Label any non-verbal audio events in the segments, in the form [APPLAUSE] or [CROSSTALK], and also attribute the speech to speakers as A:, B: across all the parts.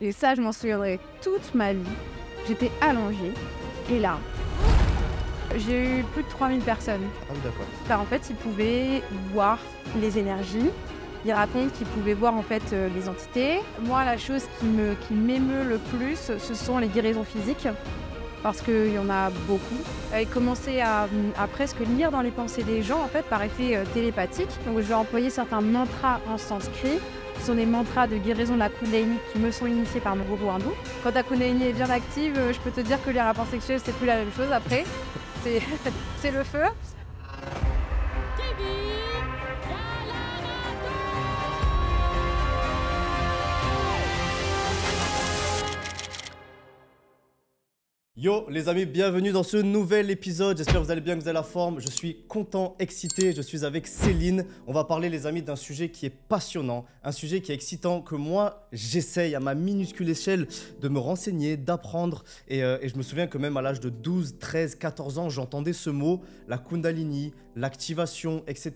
A: Et ça, je m'en souviendrai toute ma vie. J'étais allongée et là, j'ai eu plus de 3000 personnes. Ah bah, en fait, ils pouvaient voir les énergies. Ils racontent qu'ils pouvaient voir en fait euh, les entités. Moi, la chose qui m'émeut le plus, ce sont les guérisons physiques, parce qu'il y en a beaucoup. Et commencer à, presque lire dans les pensées des gens, en fait, par effet euh, télépathique. Donc, je vais employer certains mantras en sanskrit ce sont des mantras de guérison de la Kundalini qui me sont initiés par mon gourou hindou. Quand la Kundalini est bien active, euh, je peux te dire que les rapports sexuels, c'est plus la même chose après. C'est [LAUGHS] le feu.
B: Yo les amis, bienvenue dans ce nouvel épisode, j'espère que vous allez bien, que vous avez la forme, je suis content, excité, je suis avec Céline, on va parler les amis d'un sujet qui est passionnant, un sujet qui est excitant, que moi j'essaye à ma minuscule échelle de me renseigner, d'apprendre, et, euh, je me souviens que même à l'âge de 12, 13, 14 ans, j'entendais ce mot, la kundalini, l'activation, etc.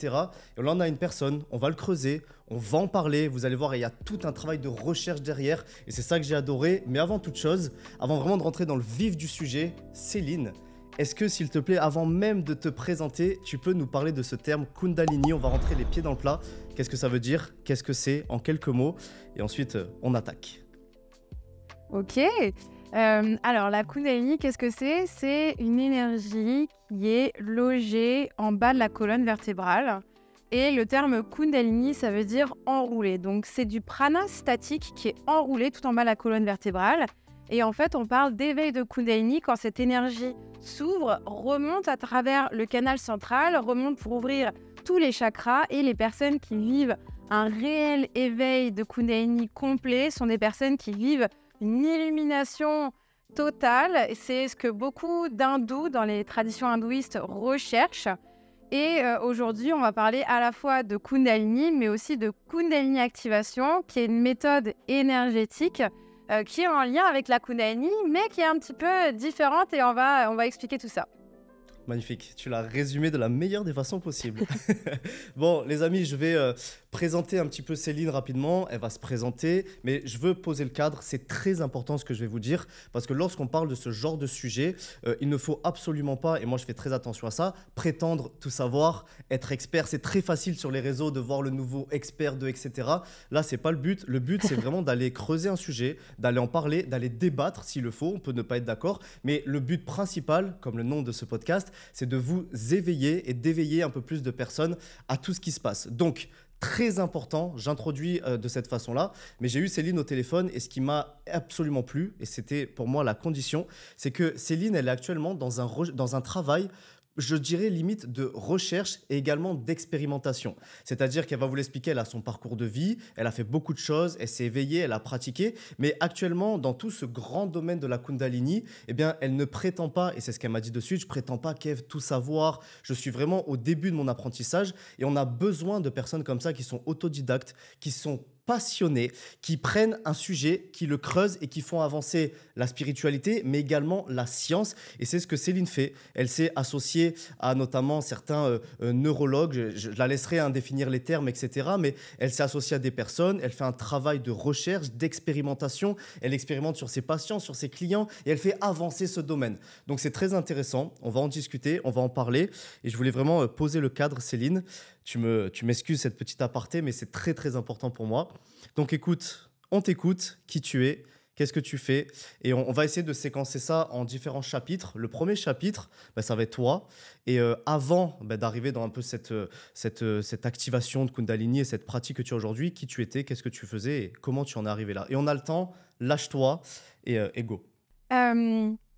B: Et là on a une personne, on va le creuser, on va en parler, vous allez voir, il y a tout un travail de recherche derrière, et c'est ça que j'ai adoré. Mais avant toute chose, avant vraiment de rentrer dans le vif du sujet, Céline, est-ce que, s'il te plaît, avant même de te présenter, tu peux nous parler de ce terme Kundalini On va rentrer les pieds dans le plat. Qu'est-ce que ça veut dire Qu'est-ce que c'est En quelques mots. Et ensuite, euh, on attaque.
A: Ok. Euh, alors, la Kundalini, qu'est-ce que c'est C'est une énergie qui est logée en bas de la colonne vertébrale. Et le terme Kundalini, ça veut dire enroulé. Donc c'est du prana statique qui est enroulé tout en bas de la colonne vertébrale. Et en fait, on parle d'éveil de Kundalini quand cette énergie s'ouvre, remonte à travers le canal central, remonte pour ouvrir tous les chakras et les personnes qui vivent un réel éveil de Kundalini complet sont des personnes qui vivent une illumination totale. C'est ce que beaucoup d'hindous dans les traditions hindouistes recherchent. Et euh, aujourd'hui, on va parler à la fois de Kundalini, mais aussi de Kundalini Activation, qui est une méthode énergétique euh, qui est en lien avec la Kundalini, mais qui est un petit peu différente et on va, on va expliquer tout ça.
B: Magnifique, tu l'as résumé de la meilleure des façons possibles. [LAUGHS] bon, les amis, je vais euh, présenter un petit peu Céline rapidement. Elle va se présenter, mais je veux poser le cadre. C'est très important ce que je vais vous dire, parce que lorsqu'on parle de ce genre de sujet, euh, il ne faut absolument pas, et moi je fais très attention à ça, prétendre tout savoir, être expert. C'est très facile sur les réseaux de voir le nouveau expert de etc. Là, c'est pas le but. Le but, c'est vraiment d'aller creuser un sujet, d'aller en parler, d'aller débattre s'il le faut. On peut ne pas être d'accord, mais le but principal, comme le nom de ce podcast, c'est de vous éveiller et d'éveiller un peu plus de personnes à tout ce qui se passe. Donc, très important. J'introduis euh, de cette façon-là, mais j'ai eu Céline au téléphone et ce qui m'a absolument plu, et c'était pour moi la condition, c'est que Céline, elle est actuellement dans un, dans un travail je dirais limite de recherche et également d'expérimentation. C'est-à-dire qu'elle va vous l'expliquer, elle a son parcours de vie, elle a fait beaucoup de choses, elle s'est éveillée, elle a pratiqué, mais actuellement, dans tout ce grand domaine de la Kundalini, eh bien, elle ne prétend pas, et c'est ce qu'elle m'a dit de suite, je prétends pas qu'eve tout savoir, je suis vraiment au début de mon apprentissage, et on a besoin de personnes comme ça qui sont autodidactes, qui sont passionnés qui prennent un sujet, qui le creusent et qui font avancer la spiritualité, mais également la science. Et c'est ce que Céline fait. Elle s'est associée à notamment certains euh, euh, neurologues, je, la laisserai hein, définir les termes, etc. Mais elle s'est associée à des personnes, elle fait un travail de recherche, d'expérimentation, elle expérimente sur ses patients, sur ses clients, et elle fait avancer ce domaine. Donc c'est très intéressant, on va en discuter, on va en parler, et je voulais vraiment euh, poser le cadre, Céline. Tu me, tu m'excuses cette petite aparté, mais c'est très très important pour moi. Donc écoute, on t'écoute, qui tu es, qu'est-ce que tu fais, et on, va essayer de séquencer ça en différents chapitres. Le premier chapitre, bah, ça va être toi, et euh, avant bah, d'arriver dans un peu cette, euh, cette, euh, cette activation de Kundalini et cette pratique que tu as aujourd'hui, qui tu étais, qu'est-ce que tu faisais, et comment tu en es arrivé là. Et on a le temps, lâche-toi et, et go.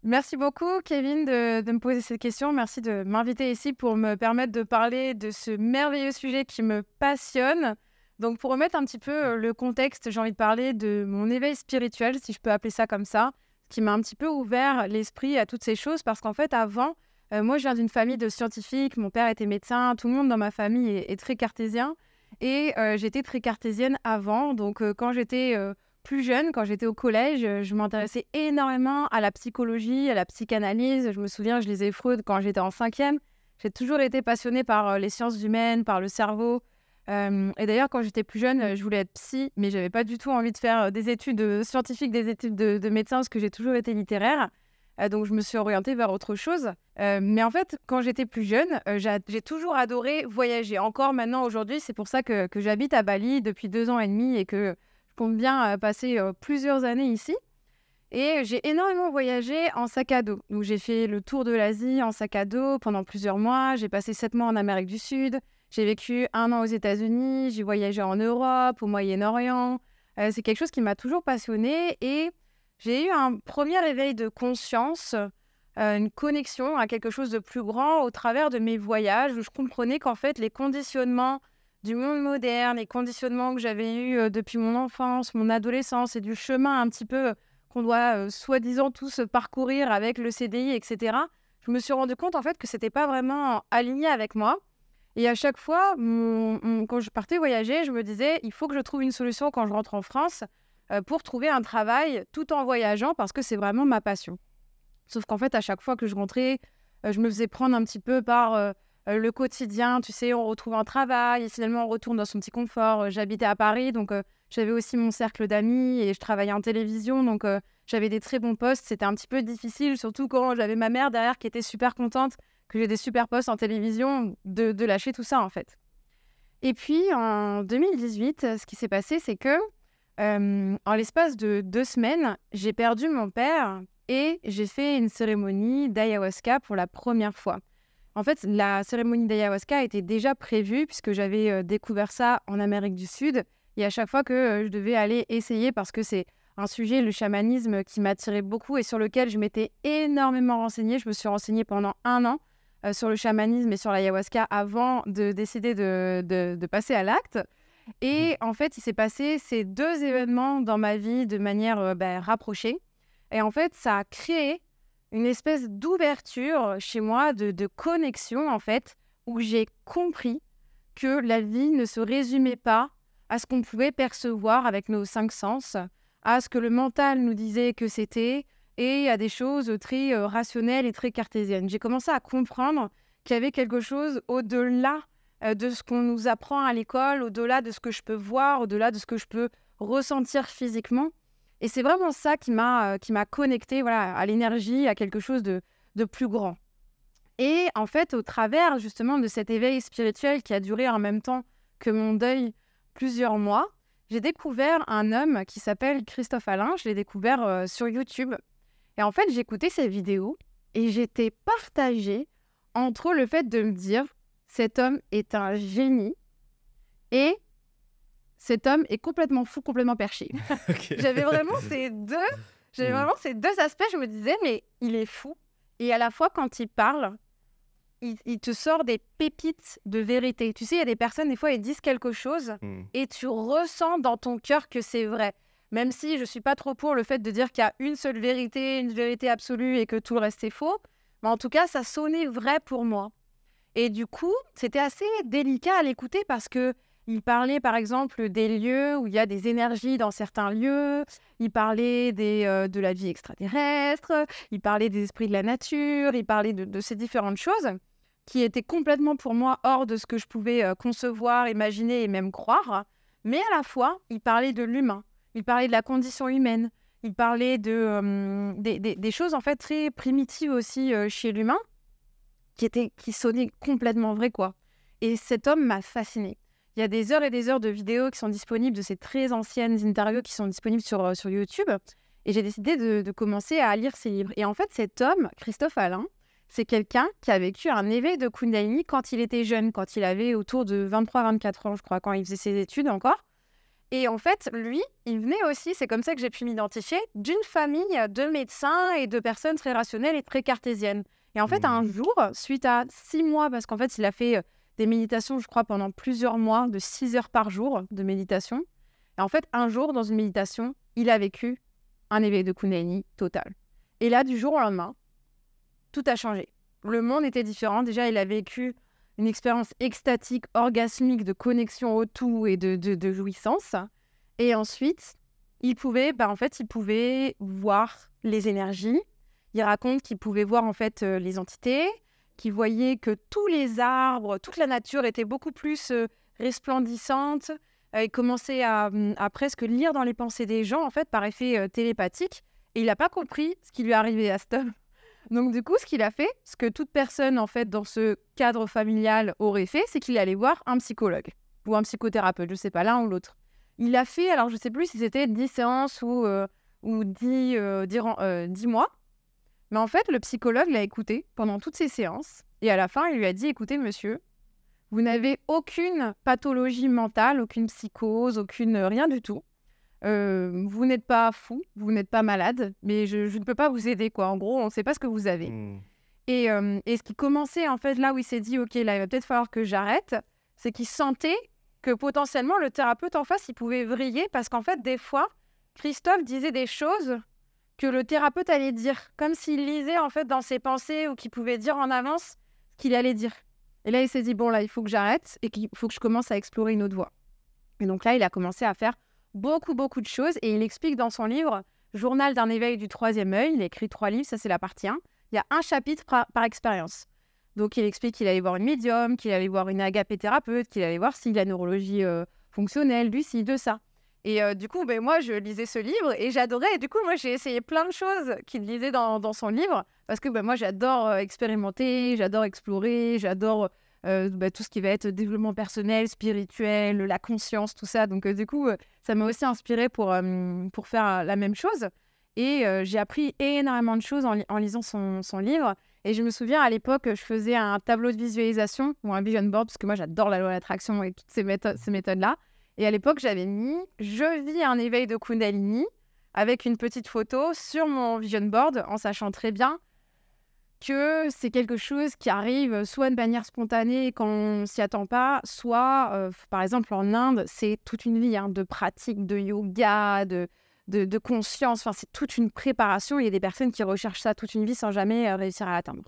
A: Merci beaucoup, Kevin, de, me poser cette question. Merci de m'inviter ici pour me permettre de parler de ce merveilleux sujet qui me passionne. Donc, pour remettre un petit peu euh, le contexte, j'ai envie de parler de mon éveil spirituel, si je peux appeler ça comme ça, qui m'a un petit peu ouvert l'esprit à toutes ces choses. Parce qu'en fait, avant, euh, moi, je viens d'une famille de scientifiques. Mon père était médecin. Tout le monde dans ma famille est, très cartésien. Et euh, j'étais très cartésienne avant. Donc, quand j'étais plus jeune, quand j'étais au collège, euh, je m'intéressais énormément à la psychologie, à la psychanalyse. Je me souviens, je lisais Freud quand j'étais en cinquième. J'ai toujours été passionnée par euh, les sciences humaines, par le cerveau. Euh, et d'ailleurs, quand j'étais plus jeune, je voulais être psy, mais je n'avais pas du tout envie de faire des études scientifiques, des études de, de médecin, parce que j'ai toujours été littéraire. donc, je me suis orientée vers autre chose. mais en fait, quand j'étais plus jeune, j'ai toujours adoré voyager. Encore maintenant, aujourd'hui, c'est pour ça que, que j'habite à Bali depuis deux ans et demi et que je compte bien euh, passer euh, plusieurs années ici. Et j'ai énormément voyagé en sac à dos. Donc j'ai fait le tour de l'Asie en sac à dos pendant plusieurs mois. J'ai passé sept mois en Amérique du Sud. J'ai vécu un an aux États-Unis. J'ai voyagé en Europe, au Moyen-Orient. Euh, c'est quelque chose qui m'a toujours passionné, et j'ai eu un premier réveil de conscience, une connexion à quelque chose de plus grand au travers de mes voyages où je comprenais qu'en fait les conditionnements du monde moderne, les conditionnements que j'avais eu euh, depuis mon enfance, mon adolescence et du chemin un petit peu euh, qu'on doit euh, soi-disant tous parcourir avec le CDI, etc. Je me suis rendu compte en fait que c'était pas vraiment aligné avec moi. Et à chaque fois, quand je partais voyager, je me disais il faut que je trouve une solution quand je rentre en France pour trouver un travail tout en voyageant parce que c'est vraiment ma passion. Sauf qu'en fait, à chaque fois que je rentrais, je me faisais prendre un petit peu par euh, le quotidien, tu sais, on retrouve un travail et finalement on retourne dans son petit confort. Euh, j'habitais à Paris, donc euh, j'avais aussi mon cercle d'amis et je travaillais en télévision, donc j'avais des très bons postes. C'était un petit peu difficile, surtout quand j'avais ma mère derrière qui était super contente que j'ai des super postes en télévision, de, de, lâcher tout ça en fait. Et puis en 2018, ce qui s'est passé, c'est que en l'espace de deux semaines, j'ai perdu mon père et j'ai fait une cérémonie d'ayahuasca pour la première fois. En fait, la cérémonie d'ayahuasca était déjà prévue puisque j'avais euh, découvert ça en Amérique du Sud. Et à chaque fois que euh, je devais aller essayer, parce que c'est un sujet, le chamanisme, qui m'attirait beaucoup et sur lequel je m'étais énormément renseignée. Je me suis renseignée pendant un an euh, sur le chamanisme et sur l'ayahuasca avant de décider de, passer à l'acte. Et mmh. en fait, il s'est passé ces deux événements dans ma vie de manière ben, rapprochée. Et en fait, ça a créé une espèce d'ouverture chez moi, de, connexion en fait, où j'ai compris que la vie ne se résumait pas à ce qu'on pouvait percevoir avec nos cinq sens, à ce que le mental nous disait que c'était, et à des choses très euh, rationnelles et très cartésiennes. J'ai commencé à comprendre qu'il y avait quelque chose au-delà euh, de ce qu'on nous apprend à l'école, au-delà de ce que je peux voir, au-delà de ce que je peux ressentir physiquement, et c'est vraiment ça qui m'a euh, qui connecté voilà, à l'énergie, à quelque chose de, plus grand. Et en fait, au travers justement de cet éveil spirituel qui a duré en même temps que mon deuil plusieurs mois, j'ai découvert un homme qui s'appelle Christophe Alain. Je l'ai découvert euh, sur YouTube. Et en fait, j'écoutais ses vidéos et j'étais partagée entre le fait de me dire cet homme est un génie et cet homme est complètement fou, complètement perché. [LAUGHS]
B: [LAUGHS] J'avais vraiment ces
A: deux, j'avais hmm. vraiment ces deux aspects. Je me disais, mais il est fou. Et à la fois, quand il parle, il, te sort des pépites de vérité. Tu sais, il y a des personnes, des fois, ils disent quelque chose hmm. et tu ressens dans ton cœur que c'est vrai. Même si je ne suis pas trop pour le fait de dire qu'il y a une seule vérité, une vérité absolue et que tout le reste est faux, mais en tout cas, ça sonnait vrai pour moi. Et du coup, c'était assez délicat à l'écouter parce que il parlait par exemple des lieux où il y a des énergies dans certains lieux, il parlait des, euh, de la vie extraterrestre, il parlait des esprits de la nature, il parlait de, ces différentes choses qui étaient complètement pour moi hors de ce que je pouvais euh, concevoir, imaginer et même croire. Mais à la fois, il parlait de l'humain, il parlait de la condition humaine, il parlait de, euh, des, choses en fait très primitives aussi chez l'humain qui, étaient, qui sonnaient complètement vraies quoi. Et cet homme m'a fasciné il y a des heures et des heures de vidéos qui sont disponibles, de ces très anciennes interviews qui sont disponibles sur, euh, sur YouTube. Et j'ai décidé de, commencer à lire ces livres. Et en fait, cet homme, Christophe Alain, c'est quelqu'un qui a vécu un éveil de Kundalini quand il était jeune, quand il avait autour de 23-24 ans, je crois, quand il faisait ses études encore. Et en fait, lui, il venait aussi, c'est comme ça que j'ai pu m'identifier, d'une famille de médecins et de personnes très rationnelles et très cartésiennes. Et en fait, mmh. un jour, suite à six mois, parce qu'en fait, il a fait euh, des méditations, je crois, pendant plusieurs mois, de 6 heures par jour de méditation. Et en fait, un jour, dans une méditation, il a vécu un éveil de Kundalini total. Et là, du jour au lendemain, tout a changé. Le monde était différent. Déjà, il a vécu une expérience extatique, orgasmique, de connexion au tout et de, jouissance. Et ensuite, il pouvait, bah, en fait, il pouvait voir les énergies. Il raconte qu'il pouvait voir en fait euh, les entités, qui voyait que tous les arbres, toute la nature était beaucoup plus resplendissante. Euh, et commençait mmh, à, presque lire dans les pensées des gens, en fait, par effet télépathique. Et il n'a pas compris ce qui lui arrivait à cet [LAUGHS] Donc du coup, ce qu'il a fait, ce que toute personne en fait dans ce cadre familial aurait fait, c'est qu'il allait voir un psychologue ou un psychothérapeute, je ne sais pas l'un ou l'autre. Il a fait, alors je ne sais plus si c'était 10 séances ou, ou 10, dix 10, euh, mois, mais en fait, le psychologue l'a écouté pendant toutes ses séances et à la fin, il lui a dit écoutez, monsieur, vous n'avez aucune pathologie mentale, aucune psychose, aucune euh, rien du tout. Euh, vous n'êtes pas fou, vous n'êtes pas malade, mais je, ne peux pas vous aider quoi. En gros, on ne sait pas ce que vous avez. Hmm. Euh, et, ce qui commençait en fait là où il s'est dit ok là il va peut-être falloir que j'arrête, c'est qu'il sentait que potentiellement le thérapeute en face il pouvait vriller parce qu'en fait des fois Christophe disait des choses que le thérapeute allait dire, comme s'il lisait en fait dans ses pensées ou qu'il pouvait dire en avance ce qu'il allait dire. Et là, il s'est dit, bon, là, il faut que j'arrête et qu'il faut que je commence à explorer une autre voie. Et donc là, il a commencé à faire beaucoup, beaucoup de choses et il explique dans son livre Journal d'un éveil du troisième œil, il a écrit trois livres, ça c'est la partie 1, il y a un chapitre par, expérience. Donc il explique qu'il allait voir une médium, qu'il allait voir une agapé thérapeute, qu'il allait voir si la neurologie euh, fonctionnelle, lui, si, de ça. Et euh, du coup, ben, moi, je lisais ce livre et j'adorais. du coup, moi, j'ai essayé plein de choses qu'il lisait dans, son livre parce que ben, moi, j'adore euh, expérimenter, j'adore explorer, j'adore euh, ben, tout ce qui va être développement personnel, spirituel, la conscience, tout ça. Donc, du coup, ça m'a aussi inspiré pour, pour faire la même chose. Et j'ai appris énormément de choses en, lisant son, son, livre. Et je me souviens à l'époque, je faisais un tableau de visualisation ou un vision board parce que moi, j'adore la loi de l'attraction et toutes ces, méthodes ces méthodes là et à l'époque, j'avais mis Je vis un éveil de Kundalini avec une petite photo sur mon vision board en sachant très bien que c'est quelque chose qui arrive soit de manière spontanée quand on s'y attend pas, soit, euh, par exemple, en Inde, c'est toute une vie hein, de pratique, de yoga, de, de, conscience. Enfin, c'est toute une préparation. Il y a des personnes qui recherchent ça toute une vie sans jamais euh, réussir à l'atteindre.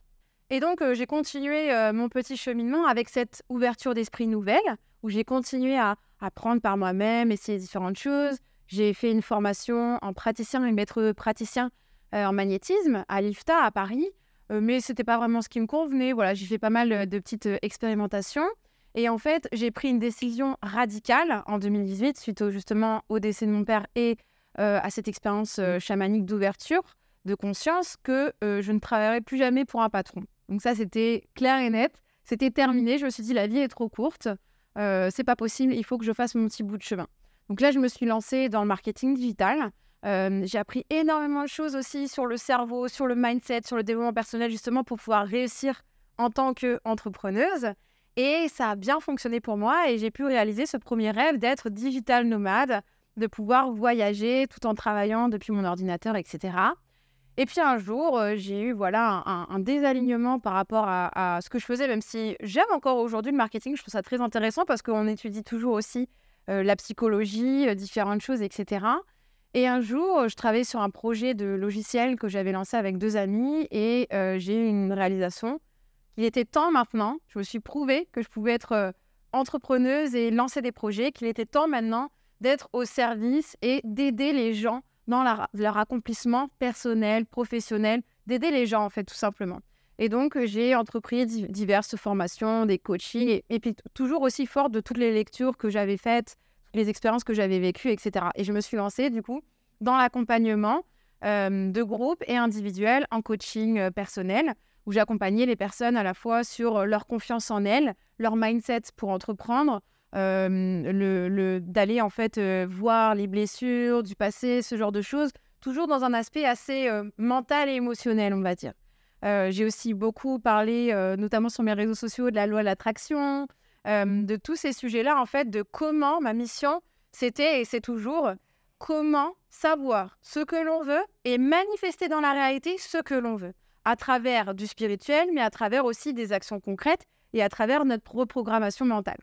A: Et donc, euh, j'ai continué mon petit cheminement avec cette ouverture d'esprit nouvelle, où j'ai continué à apprendre par moi-même, essayer différentes choses. J'ai fait une formation en praticien, une maître praticien euh, en magnétisme à l'IFTA à Paris, euh, mais ce n'était pas vraiment ce qui me convenait. Voilà, j'ai fait pas mal euh, de petites expérimentations. Et en fait, j'ai pris une décision radicale en 2018 suite justement au décès de mon père et à cette expérience chamanique d'ouverture de conscience que je ne travaillerai plus jamais pour un patron. Donc ça, c'était clair et net. C'était terminé. Je me suis dit, la vie est trop courte. Euh, c'est pas possible, il faut que je fasse mon petit bout de chemin. Donc là, je me suis lancée dans le marketing digital. Euh, j'ai appris énormément de choses aussi sur le cerveau, sur le mindset, sur le développement personnel, justement pour pouvoir réussir en tant qu'entrepreneuse. Et ça a bien fonctionné pour moi et j'ai pu réaliser ce premier rêve d'être digital nomade, de pouvoir voyager tout en travaillant depuis mon ordinateur, etc. Et puis un jour, euh, j'ai eu voilà un, désalignement par rapport à, ce que je faisais, même si j'aime encore aujourd'hui le marketing, je trouve ça très intéressant parce qu'on étudie toujours aussi euh, la psychologie, euh, différentes choses, etc. Et un jour, je travaillais sur un projet de logiciel que j'avais lancé avec deux amis et j'ai eu une réalisation. Il était temps maintenant, je me suis prouvé que je pouvais être entrepreneuse et lancer des projets, qu'il était temps maintenant d'être au service et d'aider les gens dans leur accomplissement personnel, professionnel, d'aider les gens, en fait, tout simplement. Et donc, euh, j'ai entrepris diverses formations, des coachings, et, puis toujours aussi fort de toutes les lectures que j'avais faites, les expériences que j'avais vécues, etc. Et je me suis lancée, du coup, dans l'accompagnement euh, de groupes et individuels en coaching euh, personnel, où j'accompagnais les personnes à la fois sur leur confiance en elles, leur mindset pour entreprendre, le, d'aller en fait voir les blessures du passé, ce genre de choses, toujours dans un aspect assez mental et émotionnel, on va dire. J'ai aussi beaucoup parlé, notamment sur mes réseaux sociaux, de la loi de l'attraction, mmh. de tous ces sujets-là, en fait, de comment ma mission, c'était et c'est toujours comment savoir ce que l'on veut et manifester dans la réalité ce que l'on veut, à travers du spirituel, mais à travers aussi des actions concrètes et à travers notre reprogrammation mentale.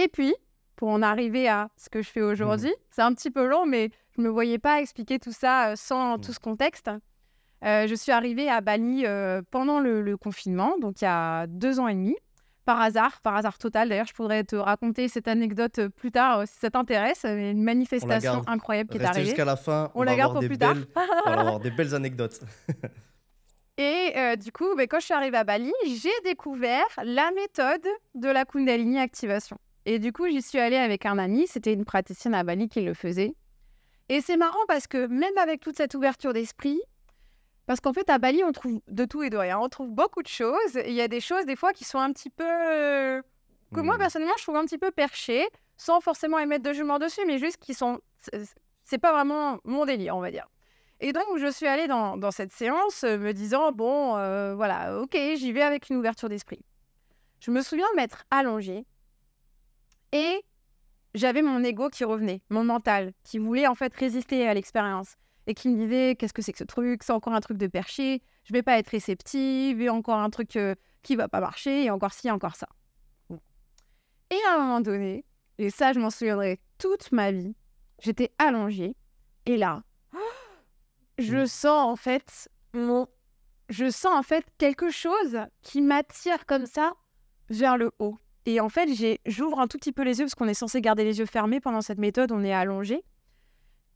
A: Et puis, pour en arriver à ce que je fais aujourd'hui, mmh. c'est un petit peu long, mais je ne me voyais pas expliquer tout ça euh, sans mmh. tout ce contexte. Euh, je suis arrivée à Bali euh, pendant le, confinement, donc il y a deux ans et demi, par hasard, par hasard total. D'ailleurs, je pourrais te raconter cette anecdote plus tard si ça t'intéresse. Une manifestation incroyable qui est arrivée. jusqu'à la
B: fin. On, la garde pour plus tard. on va avoir des belles anecdotes. [LAUGHS]
A: et du coup, ben, quand je suis arrivée à Bali, j'ai découvert la méthode de la Kundalini Activation. Et du coup, j'y suis allée avec un ami. C'était une praticienne à Bali qui le faisait. Et c'est marrant parce que même avec toute cette ouverture d'esprit, parce qu'en fait, à Bali, on trouve de tout et de rien. On trouve beaucoup de choses. Il y a des choses, des fois, qui sont un petit peu. Euh, que moi, hmm. personnellement, je trouve un petit peu perchées, sans forcément émettre de jugement dessus, mais juste qui sont. C'est pas vraiment mon délire, on va dire. Et donc, je suis allée dans, cette séance euh, me disant bon, euh, voilà, ok, j'y vais avec une ouverture d'esprit. Je me souviens m'être allongée et j'avais mon ego qui revenait, mon mental, qui voulait en fait résister à l'expérience et qui me disait qu'est-ce que c'est que ce truc, c'est encore un truc de perché, je vais pas être réceptive, et encore un truc euh, qui va pas marcher, et encore ci, encore ça. Et à un moment donné, et ça je m'en souviendrai toute ma vie, j'étais allongée, et là, [GASPS] je sens en fait mon... Je sens en fait quelque chose qui m'attire comme ça vers le haut. Et en fait, j'ouvre un tout petit peu les yeux parce qu'on est censé garder les yeux fermés pendant cette méthode, on est allongé.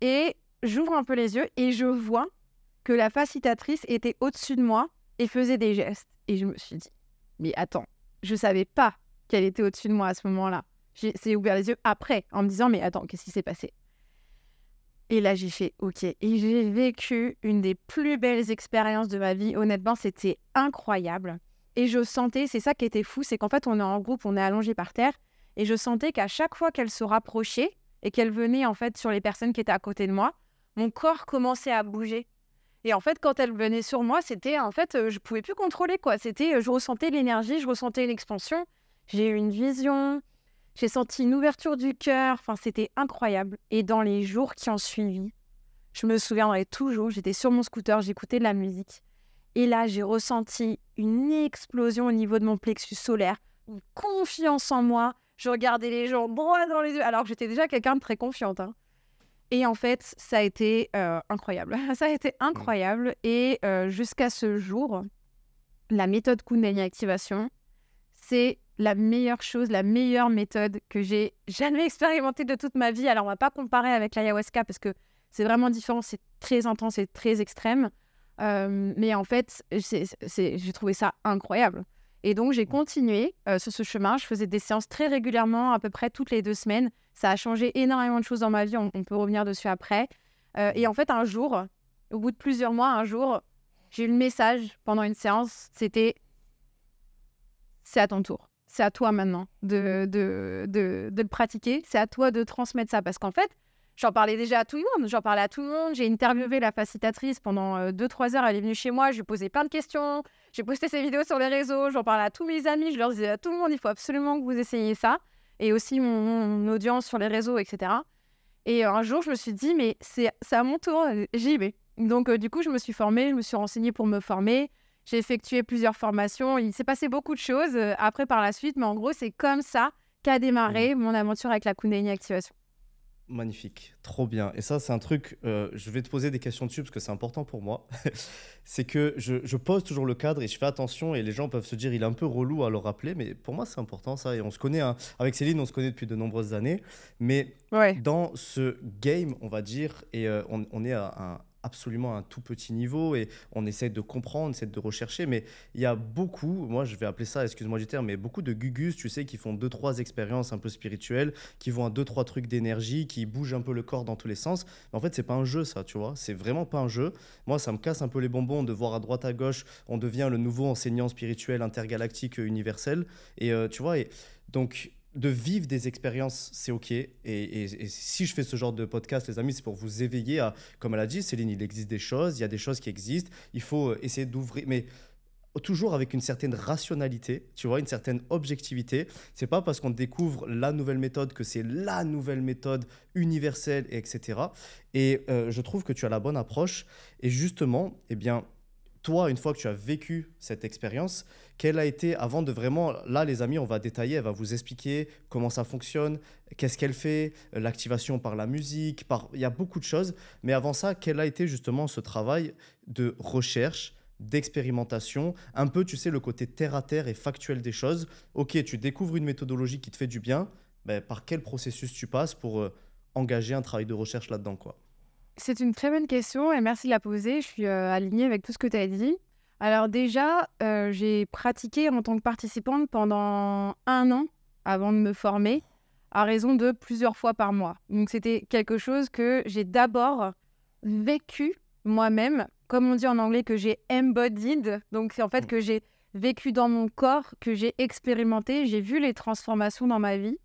A: Et j'ouvre un peu les yeux et je vois que la facilitatrice était au-dessus de moi et faisait des gestes. Et je me suis dit, mais attends, je ne savais pas qu'elle était au-dessus de moi à ce moment-là. J'ai ouvert les yeux après en me disant, mais attends, qu'est-ce qui s'est passé Et là, j'ai fait, ok. Et j'ai vécu une des plus belles expériences de ma vie. Honnêtement, c'était incroyable. Et je sentais, c'est ça qui était fou, c'est qu'en fait, on est en groupe, on est allongé par terre. Et je sentais qu'à chaque fois qu'elle se rapprochait et qu'elle venait en fait sur les personnes qui étaient à côté de moi, mon corps commençait à bouger. Et en fait, quand elle venait sur moi, c'était en fait, euh, je pouvais plus contrôler quoi. C'était, euh, je ressentais l'énergie, je ressentais l'expansion. J'ai eu une vision, j'ai senti une ouverture du cœur. Enfin, c'était incroyable. Et dans les jours qui ont suivi, je me souviendrai toujours. J'étais sur mon scooter, j'écoutais de la musique et là, j'ai ressenti une explosion au niveau de mon plexus solaire, une confiance en moi. Je regardais les gens droit dans les yeux, alors que j'étais déjà quelqu'un de très confiante. Hein. Et en fait, ça a été euh, incroyable. [LAUGHS] ça a été incroyable. Et euh, jusqu'à ce jour, la méthode Kundalini Activation, c'est la meilleure chose, la meilleure méthode que j'ai jamais expérimentée de toute ma vie. Alors, on ne va pas comparer avec l'ayahuasca parce que c'est vraiment différent, c'est très intense et très extrême mais en fait, j'ai trouvé ça incroyable. Et donc, j'ai continué euh, sur ce chemin. Je faisais des séances très régulièrement, à peu près toutes les deux semaines. Ça a changé énormément de choses dans ma vie. On, peut revenir dessus après. Euh, et en fait, un jour, au bout de plusieurs mois, un jour, j'ai eu le message pendant une séance. C'était c'est à ton tour. C'est à toi maintenant de le pratiquer. C'est à toi de transmettre ça. Parce qu'en fait, J'en parlais déjà à tout le monde, j'en parlais à tout le monde. J'ai interviewé la facilitatrice pendant 2-3 euh, heures, elle est venue chez moi, je lui posais plein de questions, j'ai posté ses vidéos sur les réseaux, j'en parlais à tous mes amis, je leur disais à tout le monde, il faut absolument que vous essayiez ça. Et aussi mon, audience sur les réseaux, etc. Et un jour, je me suis dit, mais c'est à mon tour, j'y vais. Donc, euh, du coup, je me suis formée, je me suis renseignée pour me former. J'ai effectué plusieurs formations. Il s'est passé beaucoup de choses euh, après par la suite, mais en gros, c'est comme ça qu'a démarré mmh. mon aventure avec la Kundalini Activation.
B: Magnifique, trop bien. Et ça, c'est un truc, euh, je vais te poser des questions dessus parce que c'est important pour moi. [LAUGHS] c'est que je, pose toujours le cadre et je fais attention et les gens peuvent se dire il est un peu relou à le rappeler, mais pour moi, c'est important ça. Et on se connaît, hein. avec Céline, on se connaît depuis de nombreuses années. Mais dans ce game, on va dire, et euh, on, on, est à absolument à un tout petit niveau et on essaie de comprendre, on essaie de rechercher, mais il y a beaucoup, moi je vais appeler ça, excuse-moi du terme, mais beaucoup de gugus, tu sais, qui font deux, trois expériences un peu spirituelles, qui vont à deux, trois trucs d'énergie, qui bougent un peu le corps dans tous les sens. en fait, c'est pas un jeu, ça, tu vois, c'est vraiment pas un jeu. Moi, ça me casse un peu les bonbons de voir à droite, à gauche, on devient le nouveau enseignant spirituel intergalactique universel. Et euh, tu vois, et donc de vivre des expériences, c'est OK. Et, si je fais ce genre de podcast, les amis, c'est pour vous éveiller à, comme elle a dit, Céline, il existe des choses, il y a des choses qui existent, il faut euh, essayer d'ouvrir, mais toujours avec une certaine rationalité, tu vois, une certaine objectivité. C'est pas parce qu'on découvre la nouvelle méthode que c'est la nouvelle méthode universelle, etc. Et euh, je trouve que tu as la bonne approche. Et justement, eh bien, toi, une fois que tu as vécu cette expérience, quelle a été, avant de vraiment, là les amis, on va détailler, elle va vous expliquer comment ça fonctionne, qu'est-ce qu'elle fait, euh, l'activation par la musique, par... il y a beaucoup de choses. Mais avant ça, quel a été justement ce travail de recherche, d'expérimentation, un peu, tu sais, le côté terre-à-terre et factuel des choses. Ok, tu découvres une méthodologie qui te fait du bien, mais par quel processus tu passes pour euh, engager un travail de recherche là-dedans, quoi
A: c'est une très bonne question et merci de la poser. Je suis euh, alignée avec tout ce que tu as dit. Alors déjà, euh, j'ai pratiqué en tant que participante pendant un an avant de me former, à raison de plusieurs fois par mois. Donc c'était quelque chose que j'ai d'abord vécu moi-même, comme on dit en anglais que j'ai embodied, donc c'est en fait mmh. que j'ai vécu dans mon corps, que j'ai expérimenté, j'ai vu les transformations dans ma vie,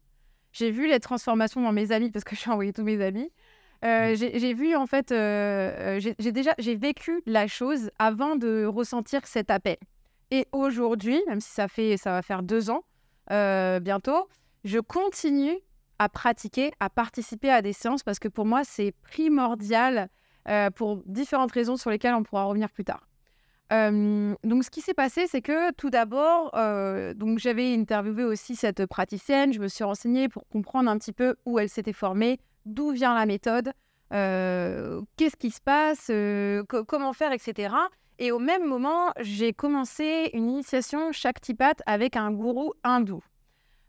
A: j'ai vu les transformations dans mes amis parce que [LAUGHS] j'ai envoyé tous mes amis, euh, j'ai vu en fait, euh, euh, j'ai déjà j'ai vécu la chose avant de ressentir cet appel. Et aujourd'hui, même si ça fait ça va faire deux ans bientôt, je continue à pratiquer, à participer à des séances parce que pour moi c'est primordial pour différentes raisons sur lesquelles on pourra revenir plus tard. donc ce qui s'est passé, c'est que tout d'abord, donc j'avais interviewé aussi cette praticienne, je me suis renseignée pour comprendre un petit peu où elle s'était formée, d'où vient la méthode, euh, qu'est-ce qui se passe, euh, comment faire, etc. Et au même moment, j'ai commencé une initiation Shaktipat avec un gourou hindou.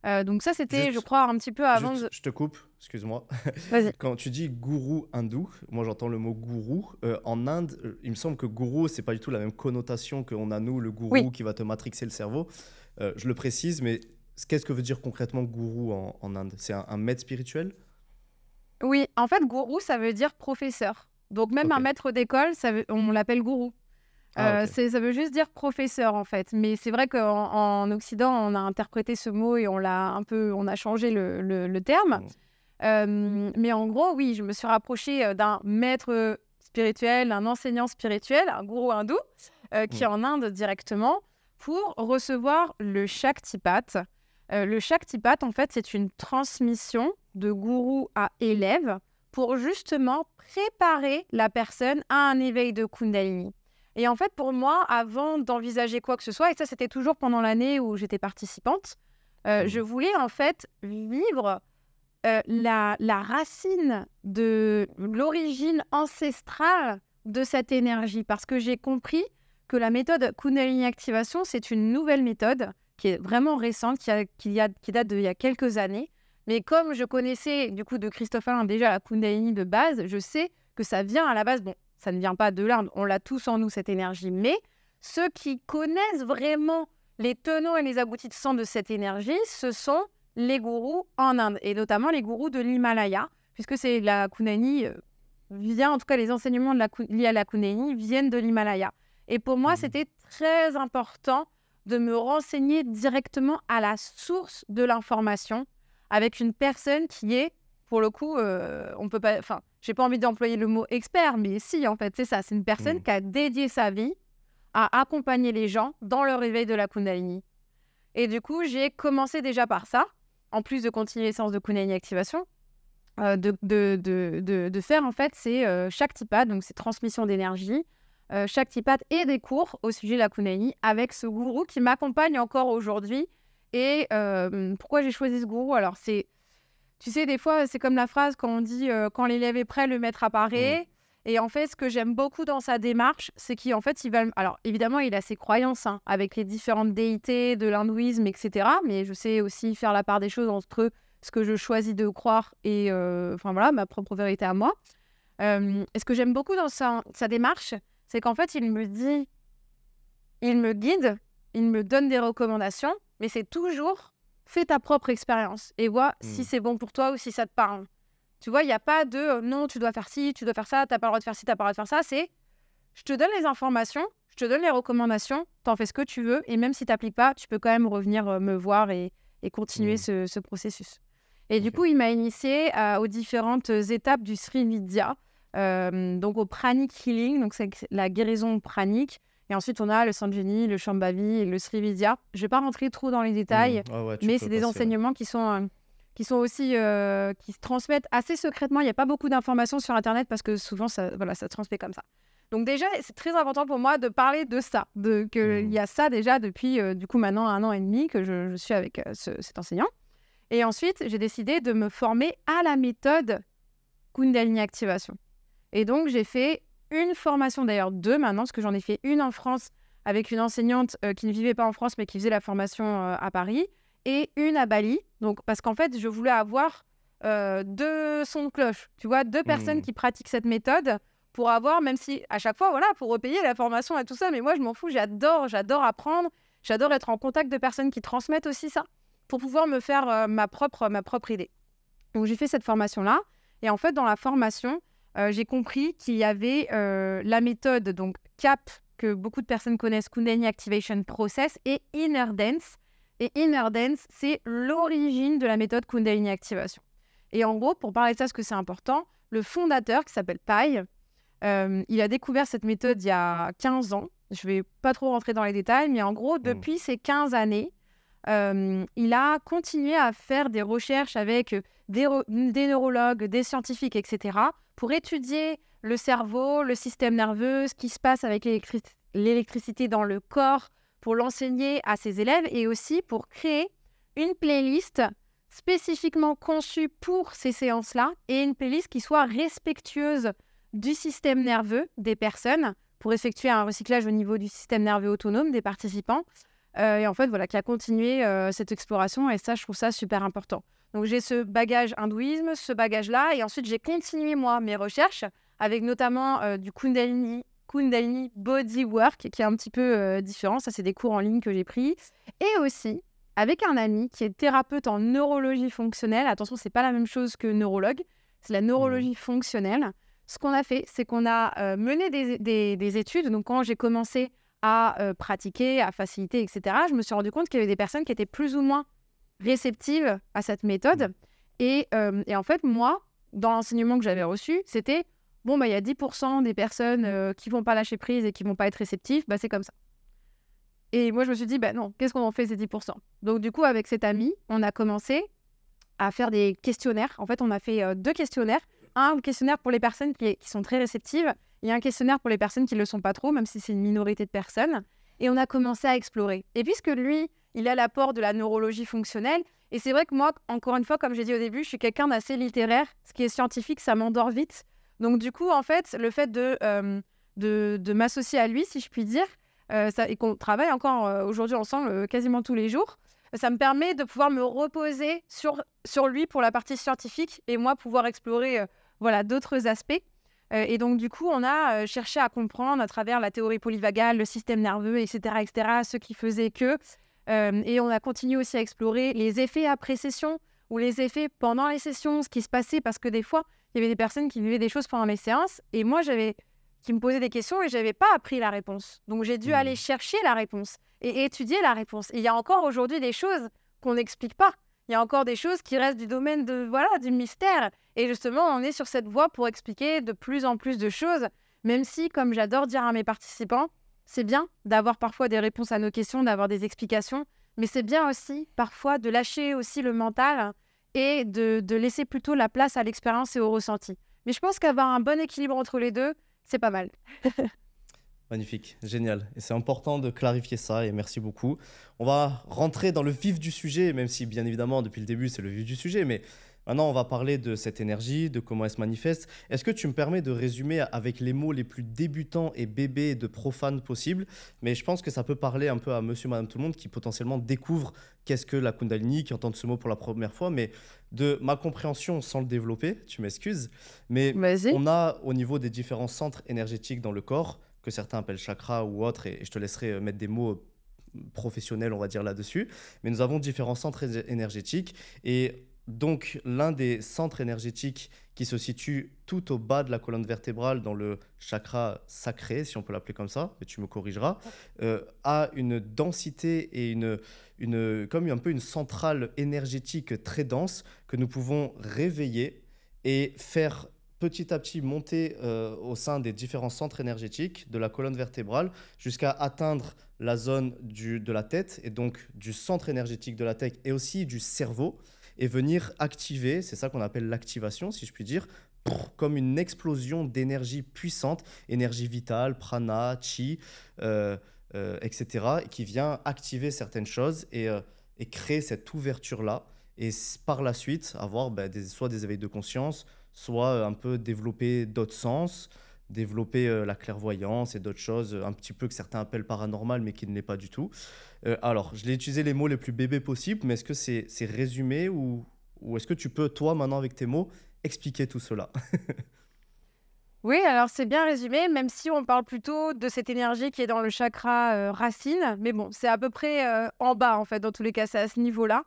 A: Euh, donc ça, c'était, je crois, un petit peu avant. Je
B: te coupe, excuse-moi. [LAUGHS] Quand tu dis gourou hindou, moi j'entends le mot gourou. en Inde, il me semble que gourou, c'est pas du tout la même connotation qu'on a nous, le gourou qui va te matrixer le cerveau. je le précise, mais qu'est-ce que veut dire concrètement gourou en, Inde C'est un maître spirituel
A: oui, en fait, gourou, ça veut dire professeur. Donc même un maître d'école, on mm. l'appelle gourou. Ah, euh, ça veut juste dire professeur en fait, mais c'est vrai qu'en Occident on a interprété ce mot et on l'a un peu, on a changé le, terme. Mm. Euh, mm. mais en gros, oui, je me suis rapprochée euh, d'un maître spirituel, un enseignant spirituel, un gourou hindou, qui est en Inde directement, pour recevoir le Shaktipat. le Shaktipat, en fait, c'est une transmission de gourou à élève pour justement préparer la personne à un éveil de Kundalini. Et en fait, pour moi, avant d'envisager quoi que ce soit, et ça c'était toujours pendant l'année où j'étais participante, euh, mmh. je voulais en fait vivre euh, la, racine de l'origine ancestrale de cette énergie, parce que j'ai compris que la méthode Kundalini Activation, c'est une nouvelle méthode qui est vraiment récente, qui, a, qui date d'il y a quelques années, mais comme je connaissais du coup de Christophe Alain déjà la Kundalini de base, je sais que ça vient à la base. Bon, ça ne vient pas de l'Inde, on l'a tous en nous cette énergie, mais ceux qui connaissent vraiment les tenants et les aboutissants de cette énergie, ce sont les gourous en Inde, et notamment les gourous de l'Himalaya, puisque c'est la Kundalini euh, vient, en tout cas les enseignements liés à la Kundalini viennent de l'Himalaya. Et pour moi, mmh. c'était très important de me renseigner directement à la source de l'information avec une personne qui est, pour le coup, euh, on peut pas. Enfin, j'ai pas envie d'employer le mot expert, mais si, en fait, c'est ça. C'est une personne hmm. qui a dédié sa vie à accompagner les gens dans leur réveil de la Kundalini. Et du coup, j'ai commencé déjà par ça, en plus de continuer les séances de Kundalini Activation. Euh, de, faire en fait, c'est chaque euh, tipa, donc ces transmissions d'énergie, chaque tipat et des cours au sujet de la Kundalini avec ce gourou qui m'accompagne encore aujourd'hui et pourquoi j'ai choisi ce gourou Alors, c'est. Tu sais, des fois, c'est comme la phrase quand on dit quand l'élève est prêt, le maître mmh. apparaît. Et en fait, ce que j'aime beaucoup dans sa démarche, c'est qu'en fait, il va. Alors, évidemment, il a ses croyances hein, avec les différentes déités de l'hindouisme, etc. Mais je sais aussi faire la part des choses entre ce que je choisis de croire et, enfin voilà, ma propre vérité à moi. et ce que j'aime beaucoup dans sa, sa démarche, c'est qu'en fait, il me dit, il me guide, il me donne des recommandations, mais c'est toujours fais ta propre expérience et vois si hmm. c'est bon pour toi ou si ça te parle. Tu vois, il n'y a pas de euh, non, tu dois faire ci, tu dois faire ça, tu t'as pas le droit de faire ci, n'as pas le droit de faire ça. C'est je te donne les informations, je te donne les recommandations, t'en fais ce que tu veux et même si tu t'appliques pas, tu peux quand même revenir euh, me voir et, continuer hmm. ce, processus. Et du coup, il m'a initié euh, aux différentes étapes du Sri Vidya, donc au pranic healing, donc c'est la guérison pranique, et ensuite, on a le Sanjini, le Shambhavi, le Srividya. Je ne vais pas rentrer trop dans les détails, mm. ah mais c'est des enseignements qui sont, euh, qui sont aussi euh, qui se transmettent assez secrètement. Il n'y a pas beaucoup d'informations sur Internet parce que souvent, ça, voilà, ça se transmet comme ça. Donc déjà, c'est très important pour moi de parler de ça, de qu'il mm. y a ça déjà depuis euh, du coup maintenant un an et demi que je, suis avec cet enseignant. Et ensuite, j'ai décidé de me former à la méthode Kundalini Activation. Et donc, j'ai fait une formation, d'ailleurs deux maintenant, parce que j'en ai fait une en France avec une enseignante euh, qui ne vivait pas en France, mais qui faisait la formation euh, à Paris, et une à Bali. Donc, parce qu'en fait, je voulais avoir euh, deux sons de cloche, tu vois, deux personnes hmm. qui pratiquent cette méthode pour avoir, même si à chaque fois, voilà, pour repayer la formation et tout ça, mais moi, je m'en fous, j'adore, j'adore apprendre, j'adore être en contact de personnes qui transmettent aussi ça, pour pouvoir me faire ma, propre, ma propre idée. Donc, j'ai fait cette formation-là, et en fait, dans la formation, euh, j'ai compris qu'il y avait euh, la méthode donc CAP que beaucoup de personnes connaissent, Kundalini Activation Process, et Inner Dance. Et Inner Dance, c'est l'origine de la méthode Kundalini Activation. Et en gros, pour parler de ça, ce que c'est important, le fondateur qui s'appelle Pai, euh, il a découvert cette méthode il y a 15 ans. Je vais pas trop rentrer dans les détails, mais en gros, hmm. depuis ces 15 années, il a continué à faire des recherches avec des neurologues, des scientifiques, etc., pour étudier le cerveau, le système nerveux, ce qui se passe avec l'électricité dans le corps, pour l'enseigner à ses élèves et aussi pour créer une playlist spécifiquement conçue pour ces séances-là et une playlist qui soit respectueuse du système nerveux des personnes pour effectuer un recyclage au niveau du système nerveux autonome des participants. Euh, et en fait, voilà, qui a continué euh, cette exploration et ça, je trouve ça super important. Donc j'ai ce bagage hindouisme, ce bagage-là, et ensuite j'ai continué moi mes recherches avec notamment euh, du Kundalini, Kundalini Body Work, qui est un petit peu euh, différent. Ça, c'est des cours en ligne que j'ai pris. Et aussi avec un ami qui est thérapeute en neurologie fonctionnelle. Attention, c'est pas la même chose que neurologue, c'est la neurologie mmh. fonctionnelle. Ce qu'on a fait, c'est qu'on a euh, mené des, études. Donc quand j'ai commencé à pratiquer, à faciliter, etc., je me suis rendu compte qu'il y avait des personnes qui étaient plus ou moins réceptive à cette méthode. Mm. Euh, et, en fait, moi, dans l'enseignement que j'avais reçu, c'était bon, bah, il y a 10% des personnes qui mm. euh, qui vont pas lâcher prise et qui vont pas être réceptives, bah, c'est comme ça. Et moi, je me suis dit, bah, non, qu'est-ce qu'on en fait ces 10% Donc, du coup, avec cet ami, on a commencé à faire des questionnaires. En fait, on a fait euh, deux questionnaires. Un questionnaire pour les personnes qui, qui, sont très réceptives et un questionnaire pour les personnes qui ne le sont pas trop, même si c'est une minorité de personnes. Et on a commencé à explorer. Et puisque lui, il a l'apport de la neurologie fonctionnelle. Et c'est vrai que moi, encore une fois, comme j'ai dit au début, je suis quelqu'un d'assez littéraire. Ce qui est scientifique, ça m'endort vite. Donc du coup, en fait, le fait de, euh, de, m'associer à lui, si je puis dire, euh, ça, et qu'on travaille encore euh, aujourd'hui ensemble quasiment tous les jours, ça me permet de pouvoir me reposer sur, sur lui pour la partie scientifique et moi pouvoir explorer voilà d'autres aspects. et donc du coup, on a cherché à comprendre à travers la théorie polyvagale, le système nerveux, etc., etc., ce qui faisait que euh, et on a continué aussi à explorer les effets après session ou les effets pendant les sessions, ce qui se passait, parce que des fois, il y avait des personnes qui vivaient des choses pendant mes séances, et moi, j'avais qui me posaient des questions et j'avais pas appris la réponse. Donc j'ai dû hmm. aller chercher la réponse et étudier la réponse. il y a encore aujourd'hui des choses qu'on n'explique pas. Il y a encore des choses qui restent du domaine de voilà du mystère. Et justement, on est sur cette voie pour expliquer de plus en plus de choses, même si, comme j'adore dire à mes participants, c'est bien d'avoir parfois des réponses à nos questions, d'avoir des explications, mais c'est bien aussi parfois de lâcher aussi le mental et de, laisser plutôt la place à l'expérience et au ressenti. Mais je pense qu'avoir un bon équilibre entre les deux, c'est pas mal. [LAUGHS]
B: Magnifique, génial. Et c'est important de clarifier ça et merci beaucoup. On va rentrer dans le vif du sujet, même si bien évidemment depuis le début c'est le vif du sujet, mais Maintenant, on va parler de cette énergie, de comment elle se manifeste. Est-ce que tu me permets de résumer avec les mots les plus débutants et bébés de profanes possible Mais je pense que ça peut parler un peu à monsieur, madame, tout le monde qui potentiellement découvre qu'est-ce que la Kundalini, qui entend ce mot pour la première fois. Mais de ma compréhension sans le développer, tu m'excuses, mais on a au niveau des différents centres énergétiques dans le corps, que certains appellent chakra ou autre, et je te laisserai euh, mettre des mots euh, professionnels, on va dire, là-dessus, mais nous avons différents centres énergétiques et donc l'un des centres énergétiques qui se situe tout au bas de la colonne vertébrale dans le chakra sacré, si on peut l'appeler comme ça, et tu me corrigeras, euh, a une densité et une, comme un peu une centrale énergétique très dense que nous pouvons réveiller et faire petit à petit monter euh, au sein des différents centres énergétiques de la colonne vertébrale jusqu'à atteindre la zone de la tête et donc du centre énergétique de la tête et aussi du cerveau et venir activer, c'est ça qu'on appelle l'activation, si je puis dire, comme une explosion d'énergie puissante, énergie vitale, prana, chi, euh, euh, etc., qui vient activer certaines choses et, euh, et créer cette ouverture-là. Et par la suite, avoir bah, des, soit des éveils de conscience, soit un peu développer d'autres sens, développer euh, la clairvoyance et d'autres choses, euh, un petit peu que certains appellent paranormal, mais qui ne l'est pas du tout. Euh, alors, je l'ai utilisé les mots les plus bébés possibles, mais est-ce que c'est résumé ou, ou est-ce que tu peux, toi, maintenant, avec tes mots, expliquer tout cela [LAUGHS]
A: Oui, alors c'est bien résumé, même si on parle plutôt de cette énergie qui est dans le chakra racine, mais bon, c'est à peu près en bas, en fait, dans tous les cas, c'est à ce niveau-là.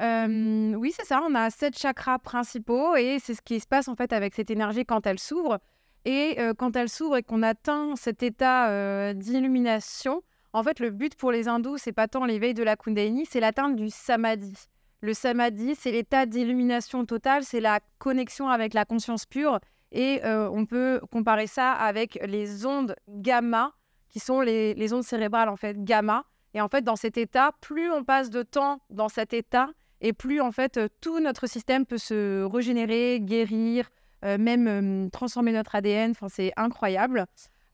A: oui, c'est ça, on a sept chakras principaux et c'est ce qui se passe en fait avec cette énergie quand elle s'ouvre et euh, quand elle s'ouvre et qu'on atteint cet état euh, d'illumination, en fait, le but pour les hindous, c'est pas tant l'éveil de la Kundalini, c'est l'atteinte du samadhi. Le samadhi, c'est l'état d'illumination totale, c'est la connexion avec la conscience pure. Et euh, on peut comparer ça avec les ondes gamma, qui sont les, les ondes cérébrales, en fait, gamma. Et en fait, dans cet état, plus on passe de temps dans cet état, et plus en fait tout notre système peut se régénérer, guérir, euh, même transformer notre ADN. Enfin, c'est incroyable. Mmh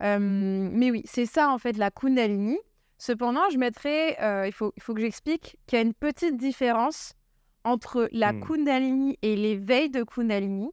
A: mais oui, c'est ça en fait la Kundalini. Cependant, je mettrai, il, faut, il faut que j'explique qu'il y a une petite différence entre la mmh. Kundalini et l'éveil de Kundalini.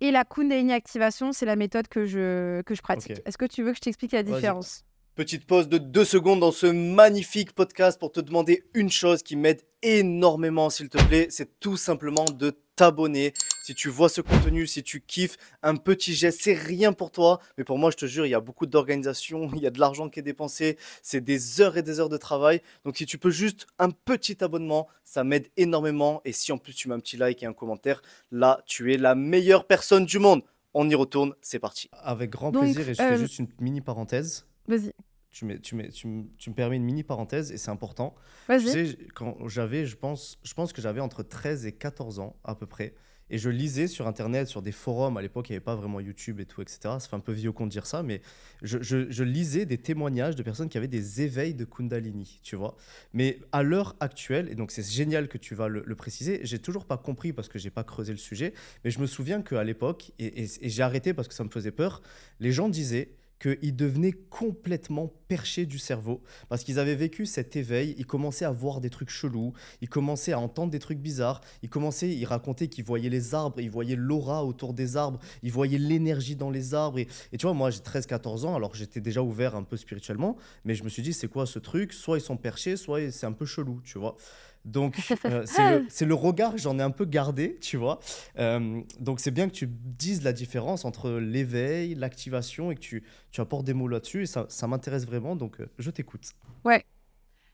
A: Et la Kundalini activation, c'est la méthode que je, que je pratique. Est-ce que tu veux que je t'explique la différence
B: Petite pause de deux secondes dans ce magnifique podcast pour te demander une chose qui m'aide énormément, s'il te plaît. C'est tout simplement de t'abonner si tu vois ce contenu, si tu kiffes, un petit geste, c'est rien pour toi. Mais pour moi, je te jure, il y a beaucoup d'organisation, [LAUGHS] il y a de l'argent qui est dépensé, c'est des heures et des heures de travail. Donc si tu peux juste un petit abonnement, ça m'aide énormément. Et si en plus tu mets un petit like et un commentaire, là, tu es la meilleure personne du monde. On y retourne, c'est parti. Avec grand plaisir, je fais euh, juste une mini parenthèse. Vas-y. Tu, me, permets une mini parenthèse et c'est important. Tu sais, quand j'avais, je pense, je pense que j'avais entre 13 et 14 ans à peu près. Et je lisais sur Internet, sur des forums, à l'époque il n'y avait pas vraiment YouTube et tout, etc. Ça fait un peu vieux qu'on dire ça, mais je, lisais des témoignages de personnes qui avaient des éveils de Kundalini, tu vois. Mais à l'heure actuelle, et donc c'est génial que tu vas le, préciser, préciser, j'ai toujours pas compris parce que j'ai pas creusé le sujet, mais je me souviens qu'à l'époque, et j'ai arrêté parce que ça me faisait peur, les gens disaient qu'ils devenaient complètement perchés du cerveau, parce qu'ils avaient vécu cet éveil, ils commençaient à voir des trucs chelous, ils commençaient à entendre des trucs bizarres, ils commençaient, ils racontaient qu'ils voyaient les arbres, ils voyaient l'aura autour des arbres, ils voyaient l'énergie dans les arbres. Et, et tu vois, moi j'ai 13-14 ans, alors j'étais déjà ouvert un peu spirituellement, mais je me suis dit, c'est quoi ce truc Soit ils sont perchés, soit c'est un peu chelou, tu vois. Donc, [LAUGHS] euh, c'est le, regard que j'en ai un peu gardé, tu vois. Euh, donc, c'est bien que tu dises la différence entre l'éveil, l'activation et que tu, tu, apportes des mots là-dessus. Et ça, ça m'intéresse vraiment, donc euh, je t'écoute.
A: Ouais.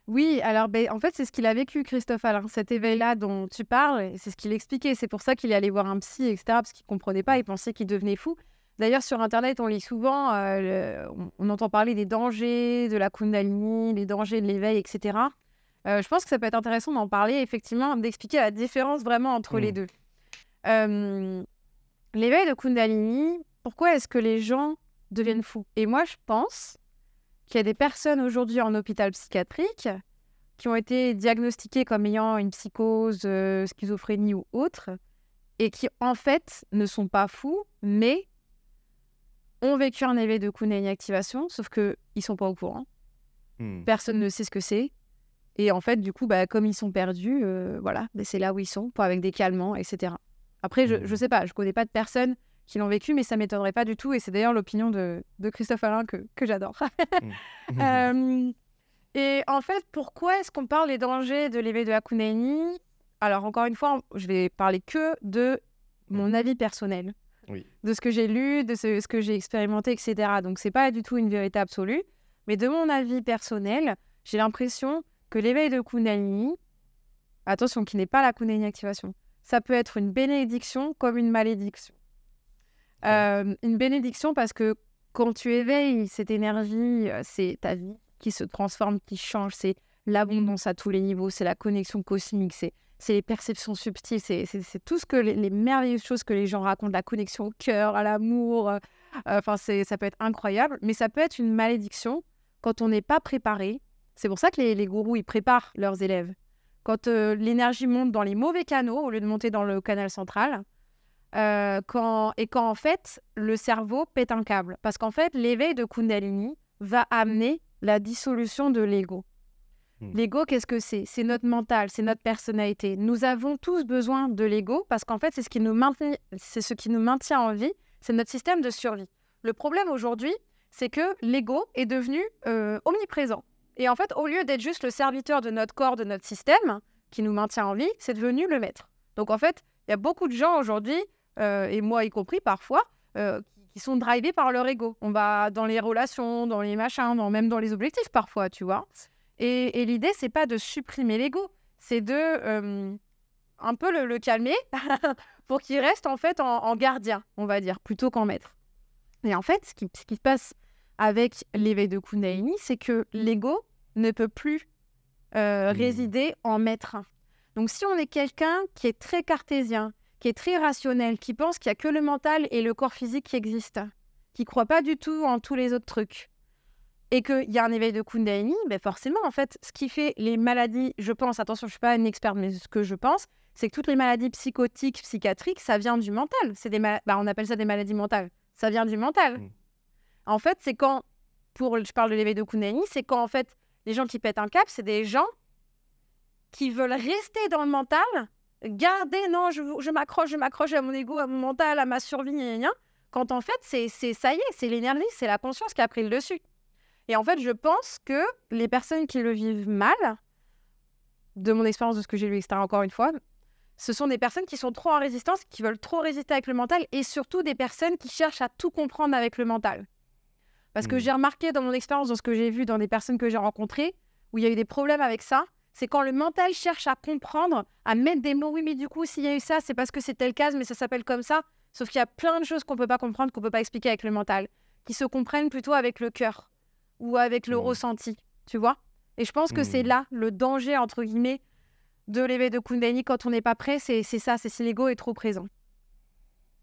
A: Oui, alors ben, en fait, c'est ce qu'il a vécu, Christophe Alain, cet éveil-là dont tu parles, c'est ce qu'il expliquait. C'est pour ça qu'il est allé voir un psy, etc., parce qu'il ne comprenait pas, il pensait qu'il devenait fou. D'ailleurs, sur Internet, on lit souvent, on, entend parler des dangers de la Kundalini, les dangers de l'éveil, etc. Euh, je pense que ça peut être intéressant d'en parler, effectivement, d'expliquer la différence vraiment entre les hmm. deux. L'éveil de Kundalini, pourquoi est-ce que les gens deviennent fous Et moi, je pense qu'il y a des personnes aujourd'hui en hôpital psychiatrique qui ont été diagnostiquées comme ayant une psychose, euh, schizophrénie ou autre, et qui en fait ne sont pas fous, mais ont vécu un éveil de Kundalini activation, sauf qu'ils ne sont pas au courant. Hmm. Personne ne sait ce que c'est. Et en fait, du coup, bah, comme ils sont perdus, euh, voilà, bah, c'est là où ils sont, pour, avec des calmants, etc. Après, je ne mmh. sais pas, je connais pas de personnes qui l'ont vécu, mais ça m'étonnerait pas du tout. Et c'est d'ailleurs l'opinion de, Christophe Alain que, j'adore. [LAUGHS] Mmh. et en fait, pourquoi est-ce qu'on parle des dangers de l'éveil de Hakunaini Alors, encore une fois, je vais parler que de mon mmh. avis personnel, oui. de ce que j'ai lu, de ce, ce que j'ai expérimenté, etc. Donc, c'est pas du tout une vérité absolue. Mais de mon avis personnel, j'ai l'impression l'éveil de Kundalini, attention, qui n'est pas la Kundalini activation, ça peut être une bénédiction comme une malédiction. Euh, une bénédiction parce que quand tu éveilles cette énergie, euh, c'est ta vie qui se transforme, qui change, c'est l'abondance à tous les niveaux, c'est la connexion cosmique, c'est les perceptions subtiles, c'est tout ce que les, merveilleuses choses que les gens racontent, la connexion au cœur, à l'amour, euh, enfin c'est ça peut être incroyable, mais ça peut être une malédiction quand on n'est pas préparé, c'est pour ça que les, gourous, ils préparent leurs élèves. Quand euh, l'énergie monte dans les mauvais canaux, au lieu de monter dans le canal central, euh, quand, et quand en fait, le cerveau pète un câble. Parce qu'en fait, l'éveil de Kundalini va amener la dissolution de l'ego. Hmm. L'ego, qu'est-ce que c'est C'est notre mental, c'est notre personnalité. Nous avons tous besoin de l'ego parce qu'en fait, c'est ce, qui nous maintient, c'est ce qui nous maintient en vie, c'est notre système de survie. Le problème aujourd'hui, c'est que l'ego est devenu euh, omniprésent. Et en fait, au lieu d'être juste le serviteur de notre corps, de notre système, qui nous maintient en vie, c'est devenu le maître. Donc en fait, il y a beaucoup de gens aujourd'hui, euh, et moi y compris parfois, euh, qui sont drivés par leur ego. On va dans les relations, dans les machins, même dans les objectifs parfois, tu vois. Et, et l'idée, c'est pas de supprimer l'ego, c'est de euh, un peu le, calmer [LAUGHS] pour qu'il reste en fait en, gardien, on va dire, plutôt qu'en maître. Et en fait, ce qui se passe avec l'éveil de Kundalini, c'est que mm. l'ego ne peut plus euh, mm. résider en maître. Donc si on est quelqu'un qui est très cartésien, qui est très rationnel, qui pense qu'il n'y a que le mental et le corps physique qui existent, qui ne croit pas du tout en tous les autres trucs, et qu'il y a un éveil de Kundalini, ben forcément, en fait, ce qui fait les maladies, je pense, attention, je ne suis pas une experte, mais ce que je pense, c'est que toutes les maladies psychotiques, psychiatriques, ça vient du mental. C'est des bah, on appelle ça des maladies mentales. Ça vient du mental. Mm. En fait, c'est quand, pour, je parle de l'éveil de Kundalini, c'est quand en fait les gens qui pètent un cap, c'est des gens qui veulent rester dans le mental, garder, non, je, m'accroche, je m'accroche à mon ego, à mon mental, à ma survie, Quand en fait, c'est ça y est, c'est l'énergie, c'est la conscience qui a pris le dessus. Et en fait, je pense que les personnes qui le vivent mal, de mon expérience, de ce que j'ai lu, etc., encore une fois, ce sont des personnes qui sont trop en résistance, qui veulent trop résister avec le mental, et surtout des personnes qui cherchent à tout comprendre avec le mental. Parce que mm. j'ai remarqué dans mon expérience, dans ce que j'ai vu, dans des personnes que j'ai rencontrées, où il y a eu des problèmes avec ça, c'est quand le mental cherche à comprendre, à mettre des mots. Oui, mais du coup, s'il y a eu ça, c'est parce que c'est tel cas, mais ça s'appelle comme ça. Sauf qu'il y a plein de choses qu'on ne peut pas comprendre, qu'on ne peut pas expliquer avec le mental, qui se comprennent plutôt avec le cœur ou avec le mm. ressenti, tu vois. Et je pense que c'est mm. là le danger, entre guillemets, de l'éveil de Kundalini quand on n'est pas prêt, c'est ça, c'est si l'ego est trop présent.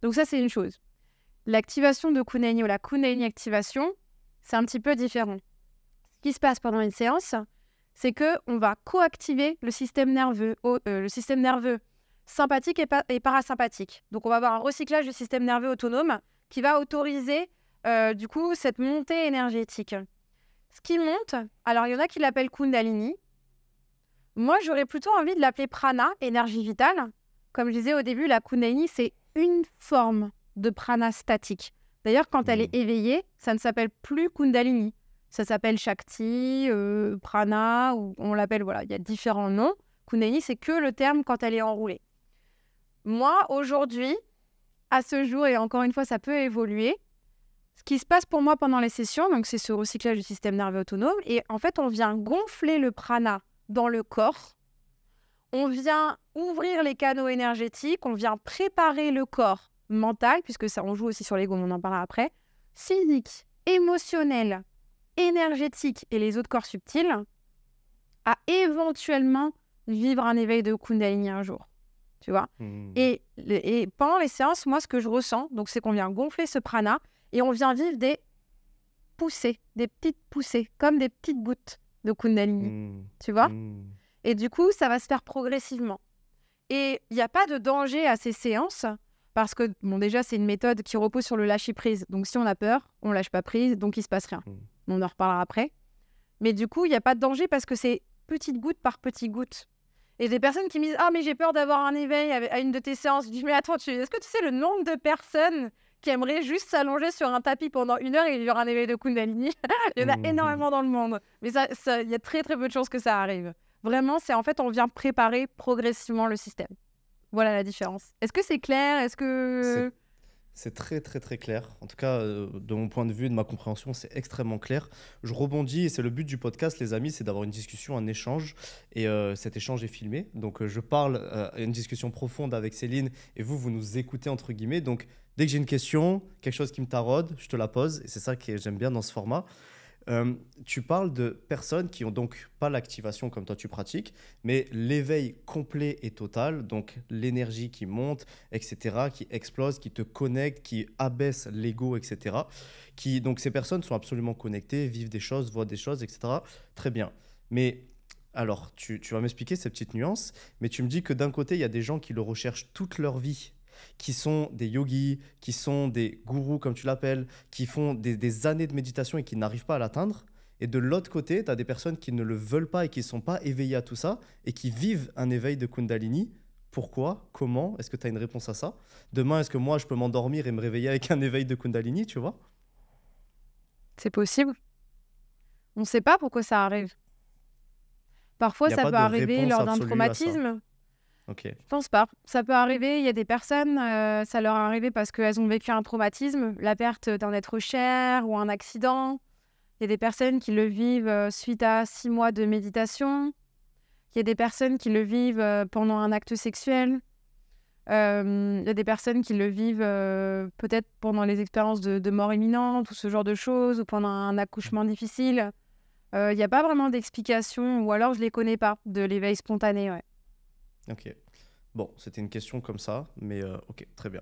A: Donc ça, c'est une chose. L'activation de Kundalini ou la Kundalini activation, c'est un petit peu différent. Ce qui se passe pendant une séance, c'est que on va coactiver le système nerveux, euh, le système nerveux sympathique et, parasympathique. Donc on va avoir un recyclage du système nerveux autonome qui va autoriser euh, du coup cette montée énergétique. Ce qui monte, alors il y en a qui l'appellent Kundalini. Moi, j'aurais plutôt envie de l'appeler prana, énergie vitale. Comme je disais au début, la Kundalini, c'est une forme de prana statique. D'ailleurs, quand elle hmm. est éveillée, ça ne s'appelle plus Kundalini. Ça s'appelle Shakti, euh, Prana, ou on l'appelle, voilà, il y a différents noms. Kundalini, c'est que le terme quand elle est enroulée. Moi, aujourd'hui, à ce jour, et encore une fois, ça peut évoluer, ce qui se passe pour moi pendant les sessions, donc c'est ce recyclage du système nerveux autonome, et en fait, on vient gonfler le prana dans le corps, on vient ouvrir les canaux énergétiques, on vient préparer le corps mental, puisque ça, on joue aussi sur l'ego, on en parlera après, physique, émotionnel, énergétique et les autres corps subtils, à éventuellement vivre un éveil de Kundalini un jour. Tu vois hmm. et, pendant les séances, moi, ce que je ressens, donc c'est qu'on vient gonfler ce prana et on vient vivre des poussées, des petites poussées, comme des petites gouttes de Kundalini. Hmm. Tu vois hmm. Et du coup, ça va se faire progressivement. Et il n'y a pas de danger à ces séances parce que, bon, déjà, c'est une méthode qui repose sur le lâcher prise. Donc, si on a peur, on lâche pas prise, donc il se passe rien. Hmm. On en reparlera après. Mais du coup, il n'y a pas de danger parce que c'est petite goutte par petite goutte. Et des personnes qui me disent Ah, mais j'ai peur d'avoir un éveil à une de tes séances. Je dis Mais attends, tu... est-ce que tu sais le nombre de personnes qui aimeraient juste s'allonger sur un tapis pendant une heure et il y aura un éveil de Kundalini [LAUGHS] Il y en a hmm. énormément dans le monde. Mais il ça, il y a très, très peu de chances que ça arrive. Vraiment, c'est en fait, on vient préparer progressivement le système. Voilà la différence. Est-ce que c'est clair Est-ce que
B: c'est très très très clair. En tout cas, euh, de mon point de vue et de ma compréhension, c'est extrêmement clair. Je rebondis et c'est le but du podcast, les amis, c'est d'avoir une discussion, un échange. Et euh, cet échange est filmé. Donc euh, je parle une discussion profonde avec Céline et vous, vous nous écoutez entre guillemets. Donc dès que j'ai une question, quelque chose qui me taraude, je te la pose. Et c'est ça que j'aime bien dans ce format. Euh, tu parles de personnes qui ont donc pas l'activation comme toi tu pratiques, mais l'éveil complet et total, donc l'énergie qui monte, etc., qui explose, qui te connecte, qui abaisse l'ego, etc. Qui donc ces personnes sont absolument connectées, vivent des choses, voient des choses, etc. Très bien. Mais alors, tu, tu vas m'expliquer ces petites nuances, mais tu me dis que d'un côté, il y a des gens qui le recherchent toute leur vie, qui sont des yogis, qui sont des gourous, comme tu l'appelles, qui font des, années de méditation et qui n'arrivent pas à l'atteindre. Et de l'autre côté, tu as des personnes qui ne le veulent pas et qui ne sont pas éveillées à tout ça et qui vivent un éveil de Kundalini. Pourquoi Comment Est-ce que tu as une réponse à ça Demain, est-ce que moi, je peux m'endormir et me réveiller avec un éveil de Kundalini, tu vois
A: C'est possible. On ne sait pas pourquoi ça arrive. Parfois, ça peut arriver lors d'un traumatisme. Je ne pense pas. Ça peut arriver. Il y a des personnes, euh, ça leur est arrivé parce qu'elles ont vécu un traumatisme, la perte d'un être cher ou un accident. Il y a des personnes qui le vivent euh, suite à six mois de méditation. Il y a des personnes qui le vivent euh, pendant un acte sexuel. il y a des personnes qui le vivent peut-être pendant les expériences de, mort imminente ou ce genre de choses, ou pendant un accouchement difficile. Il n'y a pas vraiment d'explication, ou alors je ne les connais pas, de l'éveil spontané. Ouais.
B: Ok. Bon, c'était une question comme ça, mais euh, ok, très bien.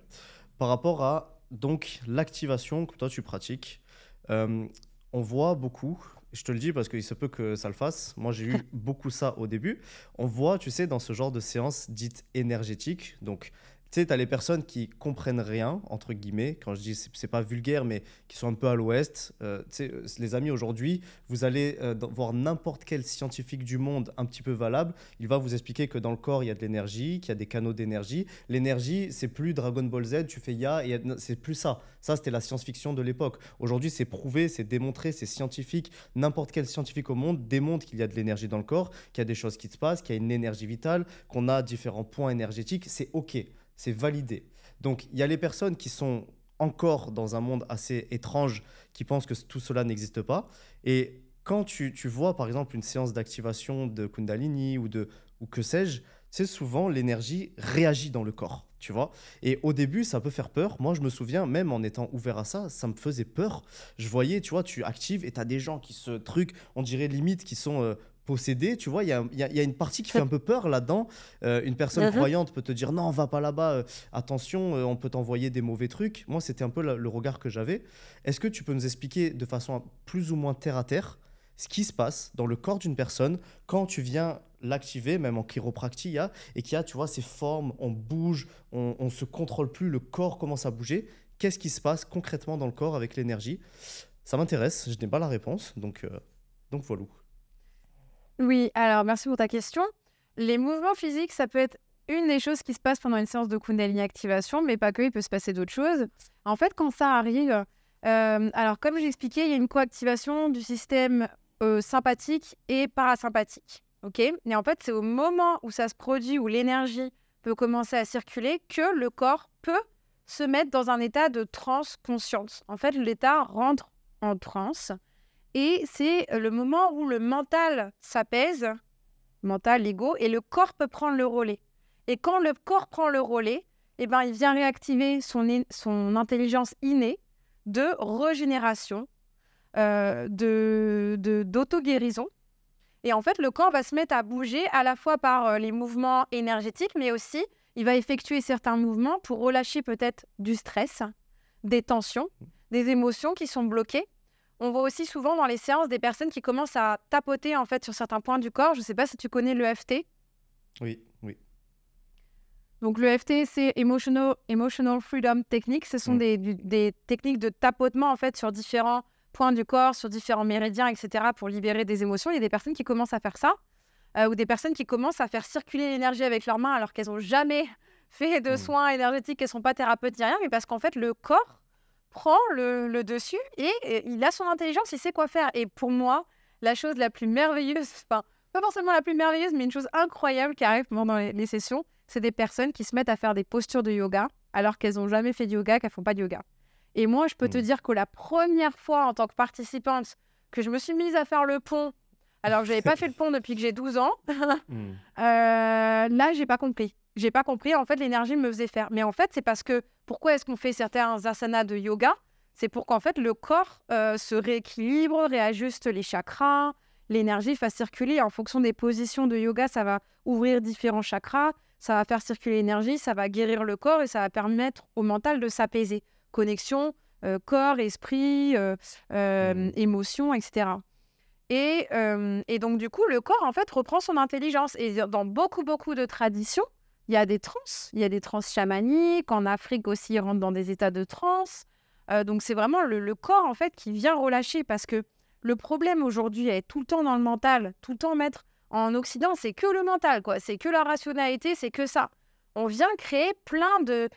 B: Par rapport à donc l'activation que toi tu pratiques, euh, on voit beaucoup, je te le dis parce qu'il se peut que ça le fasse, moi j'ai eu [LAUGHS] beaucoup ça au début, on voit, tu sais, dans ce genre de séance dite énergétique, donc tu sais, tu as les personnes qui comprennent rien, entre guillemets, quand je dis c'est pas vulgaire, mais qui sont un peu à l'ouest. Euh, euh, les amis, aujourd'hui, vous allez euh, voir n'importe quel scientifique du monde un petit peu valable. Il va vous expliquer que dans le corps, il y a de l'énergie, qu'il y a des canaux d'énergie. L'énergie, c'est plus Dragon Ball Z, tu fais Ya, et c'est plus ça. Ça, c'était la science-fiction de l'époque. Aujourd'hui, c'est prouvé, c'est démontré, c'est scientifique. N'importe quel scientifique au monde démontre qu'il y a de l'énergie dans le corps, qu'il y a des choses qui se passent, qu'il y a une énergie vitale, qu'on a différents points énergétiques. C'est OK c'est validé. Donc il y a les personnes qui sont encore dans un monde assez étrange, qui pensent que tout cela n'existe pas. Et quand tu, vois par exemple une séance d'activation de Kundalini ou de ou que sais-je, c'est souvent l'énergie réagit dans le corps, tu vois. Et au début, ça peut faire peur. Moi, je me souviens, même en étant ouvert à ça, ça me faisait peur. Je voyais, tu vois, tu actives et tu as des gens qui se truc, on dirait limite, qui sont euh, posséder, tu vois, il y a, une partie qui fait un peu peur là-dedans. Euh, une personne uh-huh. croyante peut te dire non, va pas là-bas, euh, attention, euh, on peut t'envoyer des mauvais trucs. Moi, c'était un peu le regard que j'avais. Est-ce que tu peux nous expliquer de façon plus ou moins terre à terre ce qui se passe dans le corps d'une personne quand tu viens l'activer, même en chiropractie, et qu'il y a, tu vois, ces formes, on bouge, on, on se contrôle plus, le corps commence à bouger. Qu'est-ce qui se passe concrètement dans le corps avec l'énergie Ça m'intéresse, je n'ai pas la réponse, donc, donc voilà.
A: Oui, alors merci pour ta question. Les mouvements physiques, ça peut être une des choses qui se passe pendant une séance de Kundalini activation, mais pas que, il peut se passer d'autres choses. En fait, quand ça arrive, euh, alors comme j'expliquais, il y a une coactivation du système euh, sympathique et parasympathique. ok et en fait, c'est au moment où ça se produit, où l'énergie peut commencer à circuler, que le corps peut se mettre dans un état de transe conscience En fait, l'état rentre en transe. Et c'est euh, le moment où le mental s'apaise, mental, l'ego, et le corps peut prendre le relais. Et quand le corps prend le relais, eh ben, il vient réactiver son, intelligence innée de régénération, euh, de d'auto-guérison. Et en fait, le corps va se mettre à bouger à la fois par euh, les mouvements énergétiques, mais aussi il va effectuer certains mouvements pour relâcher peut-être du stress, des tensions, des émotions qui sont bloquées on voit aussi souvent dans les séances des personnes qui commencent à tapoter en fait sur certains points du corps. Je ne sais pas si tu connais l'EFT. Oui, oui. Donc l'EFT, c'est Emotional, Emotional Freedom Technique. Ce sont mm. des, techniques de tapotement en fait sur différents points du corps, sur différents méridiens, etc. pour libérer des émotions. Il y a des personnes qui commencent à faire ça euh, ou des personnes qui commencent à faire circuler l'énergie avec leurs mains alors qu'elles n'ont jamais [LAUGHS] fait de mm. soins énergétiques, qu'elles ne sont pas thérapeutes ni rien, mais parce qu'en fait le corps prend le, dessus et, il a son intelligence, il sait quoi faire. Et pour moi, la chose la plus merveilleuse, [LAUGHS] enfin, pas forcément la plus merveilleuse, mais une chose incroyable qui arrive pendant les, sessions, c'est des personnes qui se mettent à faire des postures de yoga alors qu'elles n'ont jamais fait de yoga, qu'elles font pas de yoga. Et moi, je peux te mmh. dire que la première fois en tant que participante que je me suis mise à faire le pont, alors que je n'avais pas fait le pont depuis que j'ai 12 ans, [LAUGHS] mmh. euh, là, j'ai pas compris j'ai pas compris. En fait, l'énergie me faisait faire. Mais en fait, c'est parce que pourquoi est-ce qu'on fait certains asanas de yoga C'est pour qu'en fait le corps euh, se rééquilibre, réajuste les chakras, l'énergie fasse circuler. En fonction des positions de yoga, ça va ouvrir différents chakras, ça va faire circuler l'énergie, ça va guérir le corps et ça va permettre au mental de s'apaiser. Connexion, euh, corps, esprit, euh, mmh. émotion, etc. Et, et donc du coup, le corps en fait reprend son intelligence. Et dans beaucoup beaucoup de traditions, il y a des trans, il y a des trans chamaniques, en Afrique aussi, ils rentrent dans des états de trans. Euh, donc c'est vraiment le, corps en fait qui vient relâcher parce que le problème aujourd'hui est tout le temps dans le mental, tout le temps mettre en Occident, c'est que le mental, quoi. C'est que la rationalité, c'est que ça. On vient créer plein de,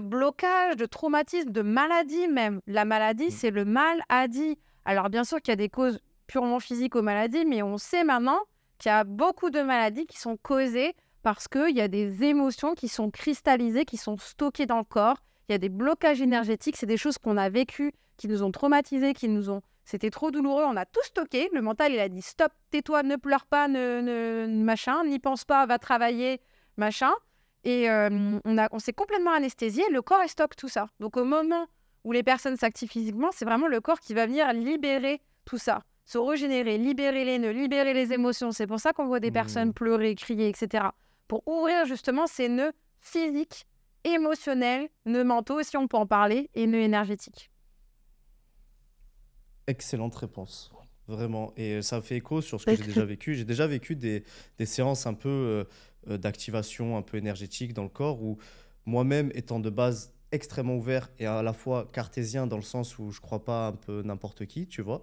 A: blocages, de traumatismes, de maladies même. La maladie, mmh. c'est le mal à dit. Alors bien sûr qu'il y a des causes purement physiques aux maladies, mais on sait maintenant qu'il y a beaucoup de maladies qui sont causées parce qu'il y a des émotions qui sont cristallisées, qui sont stockées dans le corps. Il y a des blocages énergétiques, c'est des choses qu'on a vécues, qui nous ont traumatisées, qui nous ont... C'était trop douloureux, on a tout stocké. Le mental, il a dit stop, tais-toi, ne pleure pas, ne, machin, n'y pense pas, va travailler, machin. Et euh, on, s'est complètement anesthésié, le corps, il stocke tout ça. Donc au moment où les personnes s'activent physiquement, c'est vraiment le corps qui va venir libérer tout ça, se régénérer, libérer les nœuds, libérer les émotions. C'est pour ça qu'on voit des mmh. personnes pleurer, crier, etc pour ouvrir justement ces nœuds physiques, émotionnels, nœuds mentaux, si on peut en parler, et nœuds énergétiques.
B: Excellente réponse. Vraiment. Et euh, ça fait écho sur ce que j'ai déjà vécu. J'ai déjà vécu des, séances un peu euh, euh, d'activation, un peu énergétique dans le corps, où moi-même, étant de base extrêmement ouvert et à la fois cartésien dans le sens où je crois pas un peu n'importe qui, tu vois,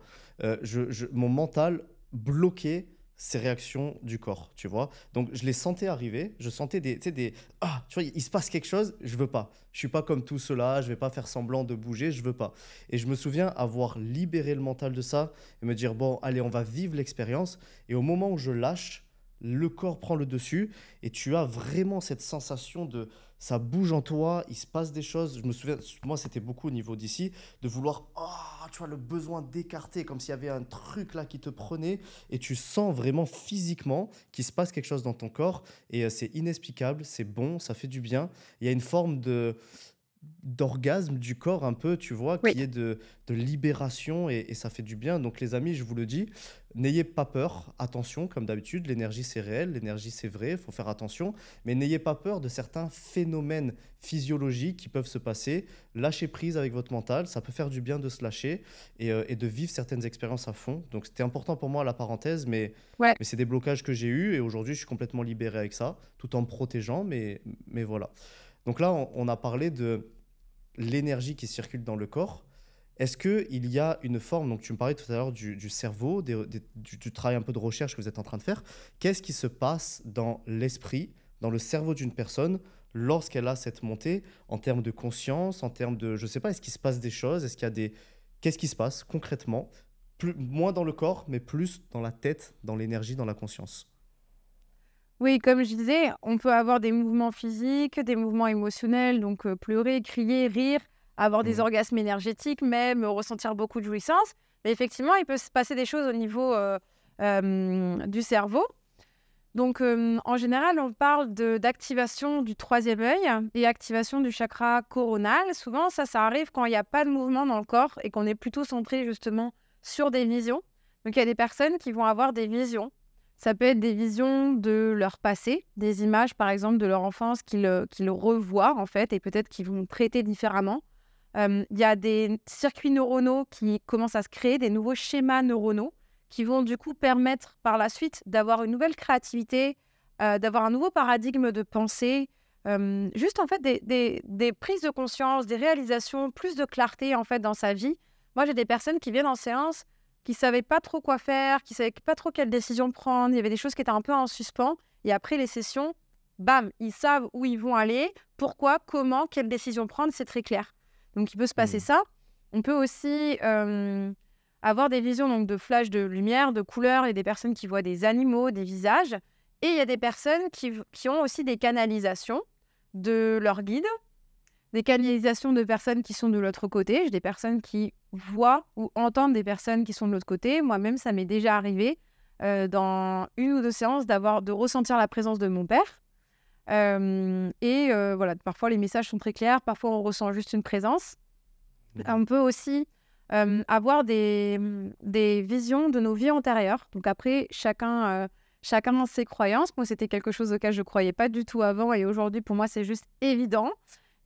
B: mon mental bloqué ces réactions du corps, tu vois. Donc je les sentais arriver, je sentais des, des ah, tu vois, il se passe quelque chose, je veux pas. Je suis pas comme tout cela, je vais pas faire semblant de bouger, je veux pas. Et je me souviens avoir libéré le mental de ça et me dire bon, allez, on va vivre l'expérience. Et au moment où je lâche, le corps prend le dessus et tu as vraiment cette sensation de ça bouge en toi, il se passe des choses. Je me souviens, moi c'était beaucoup au niveau d'ici, de vouloir, ah, tu vois, le besoin d'écarter, comme s'il y avait un truc là qui te prenait et tu sens vraiment physiquement qu'il se passe quelque chose dans ton corps et euh, c'est inexplicable, c'est bon, ça fait du bien. Il y a une forme de d'orgasme du corps un peu, tu vois, qui est de, de libération et, ça fait du bien. Donc les amis, je vous le dis, n'ayez pas peur, attention, comme d'habitude, l'énergie c'est réel, l'énergie c'est vrai, il faut faire attention, mais n'ayez pas peur de certains phénomènes physiologiques qui peuvent se passer. Lâchez prise avec votre mental, ça peut faire du bien de se lâcher et, euh, et de vivre certaines expériences à fond. Donc c'était important pour moi la parenthèse, mais, mais c'est des blocages que j'ai eus et aujourd'hui je suis complètement libéré avec ça, tout en me protégeant, mais, mais voilà. Donc là, on a parlé de l'énergie qui circule dans le corps, est-ce qu'il y a une forme, donc tu me parlais tout à l'heure du, cerveau, du, travail un peu de recherche que vous êtes en train de faire, qu'est-ce qui se passe dans l'esprit, dans le cerveau d'une personne lorsqu'elle a cette montée en termes de conscience, en termes de, je ne sais pas, est-ce qu'il se passe des choses, est-ce qu'il y a des... Qu'est-ce qui se passe concrètement Moins dans le corps, mais plus dans la tête, dans l'énergie, dans la conscience.
A: Oui, comme je disais, on peut avoir des mouvements physiques, des mouvements émotionnels, donc pleurer, crier, rire, avoir des mmh. orgasmes énergétiques, même ressentir beaucoup de jouissance. Mais effectivement, il peut se passer des choses au niveau du cerveau. Donc, en général, on parle d'activation du troisième œil et activation du chakra coronal. Souvent, ça, ça arrive quand il n'y a pas de mouvement dans le corps et qu'on est plutôt centré justement sur des visions. Donc, il y a des personnes qui vont avoir des visions ça peut être des visions de leur passé, des images par exemple de leur enfance qu'ils euh, revoient en fait et peut-être qu'ils vont traiter différemment. Il y a des circuits neuronaux qui commencent à se créer, des nouveaux schémas neuronaux qui vont du coup permettre par la suite d'avoir une nouvelle créativité, euh, d'avoir un nouveau paradigme de pensée, juste en fait des, prises de conscience, des réalisations, plus de clarté en fait dans sa vie. Moi j'ai des personnes qui viennent en séance, qui savaient pas trop quoi faire, qui savaient pas trop quelle décision prendre. Il y avait des choses qui étaient un peu en suspens. Et après les sessions, bam, ils savent où ils vont aller, pourquoi, comment, quelle décision prendre, c'est très clair. Donc il peut se passer mmh. ça. On peut aussi avoir des visions donc, de flashs de lumière, de couleurs, et des personnes qui voient des animaux, des visages. Et il y a des personnes qui, qui ont aussi des canalisations de leur guide des canalisations de personnes qui sont de l'autre côté. J'ai des personnes qui voient ou entendent des personnes qui sont de l'autre côté. Moi-même, ça m'est déjà arrivé euh, dans une ou deux séances d'avoir de ressentir la présence de mon père. Euh, et euh, voilà, parfois les messages sont très clairs, parfois on ressent juste une présence. Mmh. On peut aussi avoir des, visions de nos vies antérieures. Donc après, chacun chacun ses croyances. Moi, c'était quelque chose auquel je ne croyais pas du tout avant et aujourd'hui, pour moi, c'est juste évident.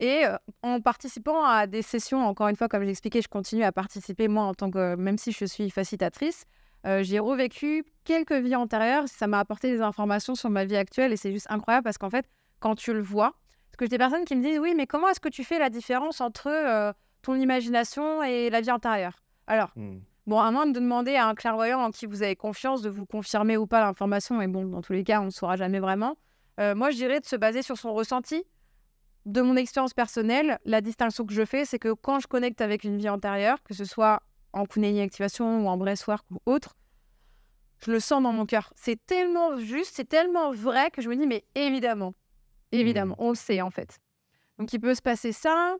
A: Et euh, en participant à des sessions, encore une fois, comme j'expliquais, je continue à participer, moi, en tant que, euh, même si je suis facilitatrice, euh, j'ai revécu quelques vies antérieures. Ça m'a apporté des informations sur ma vie actuelle et c'est juste incroyable parce qu'en fait, quand tu le vois, parce que j'ai des personnes qui me disent Oui, mais comment est-ce que tu fais la différence entre ton imagination et la vie antérieure Alors, mmh. bon, à moins de demander à un clairvoyant en qui vous avez confiance de vous confirmer ou pas l'information, et bon, dans tous les cas, on ne saura jamais vraiment. moi, je dirais de se baser sur son ressenti de mon expérience personnelle, la distinction que je fais, c'est que quand je connecte avec une vie antérieure, que ce soit en Kundalini Activation ou en Breathwork ou autre, je le sens dans mon cœur. C'est tellement juste, c'est tellement vrai que je me dis, mais évidemment, mmh. évidemment, on le sait en fait. Donc il peut se passer ça.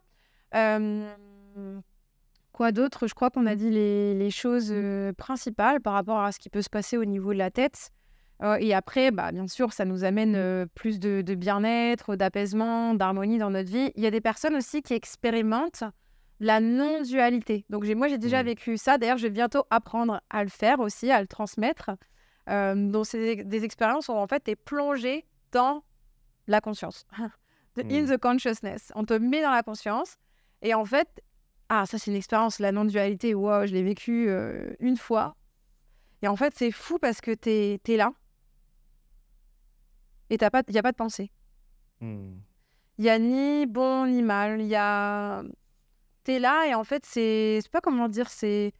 A: quoi d'autre Je crois qu'on a dit les, choses mmh. euh, principales par rapport à ce qui peut se passer au niveau de la tête. Oh, et après, bah, bien sûr, ça nous amène mmh. plus de, bien-être, d'apaisement, d'harmonie dans notre vie. Il y a des personnes aussi qui expérimentent la non-dualité. Donc moi, j'ai déjà mmh. vécu ça. D'ailleurs, je vais bientôt apprendre à le faire aussi, à le transmettre. donc, c'est des expériences où en fait, tu es plongé dans la conscience, [LAUGHS] in mmh. the consciousness. On te met dans la conscience. Et en fait, ah, ça, c'est une expérience, la non-dualité. Wow, je l'ai vécu une fois. Et en fait, c'est fou parce que tu es là et il n'y a pas de pensée. Il hmm. n'y a ni bon ni mal. Il y a. T'es là et en fait, c'est. pas comment dire, c'est.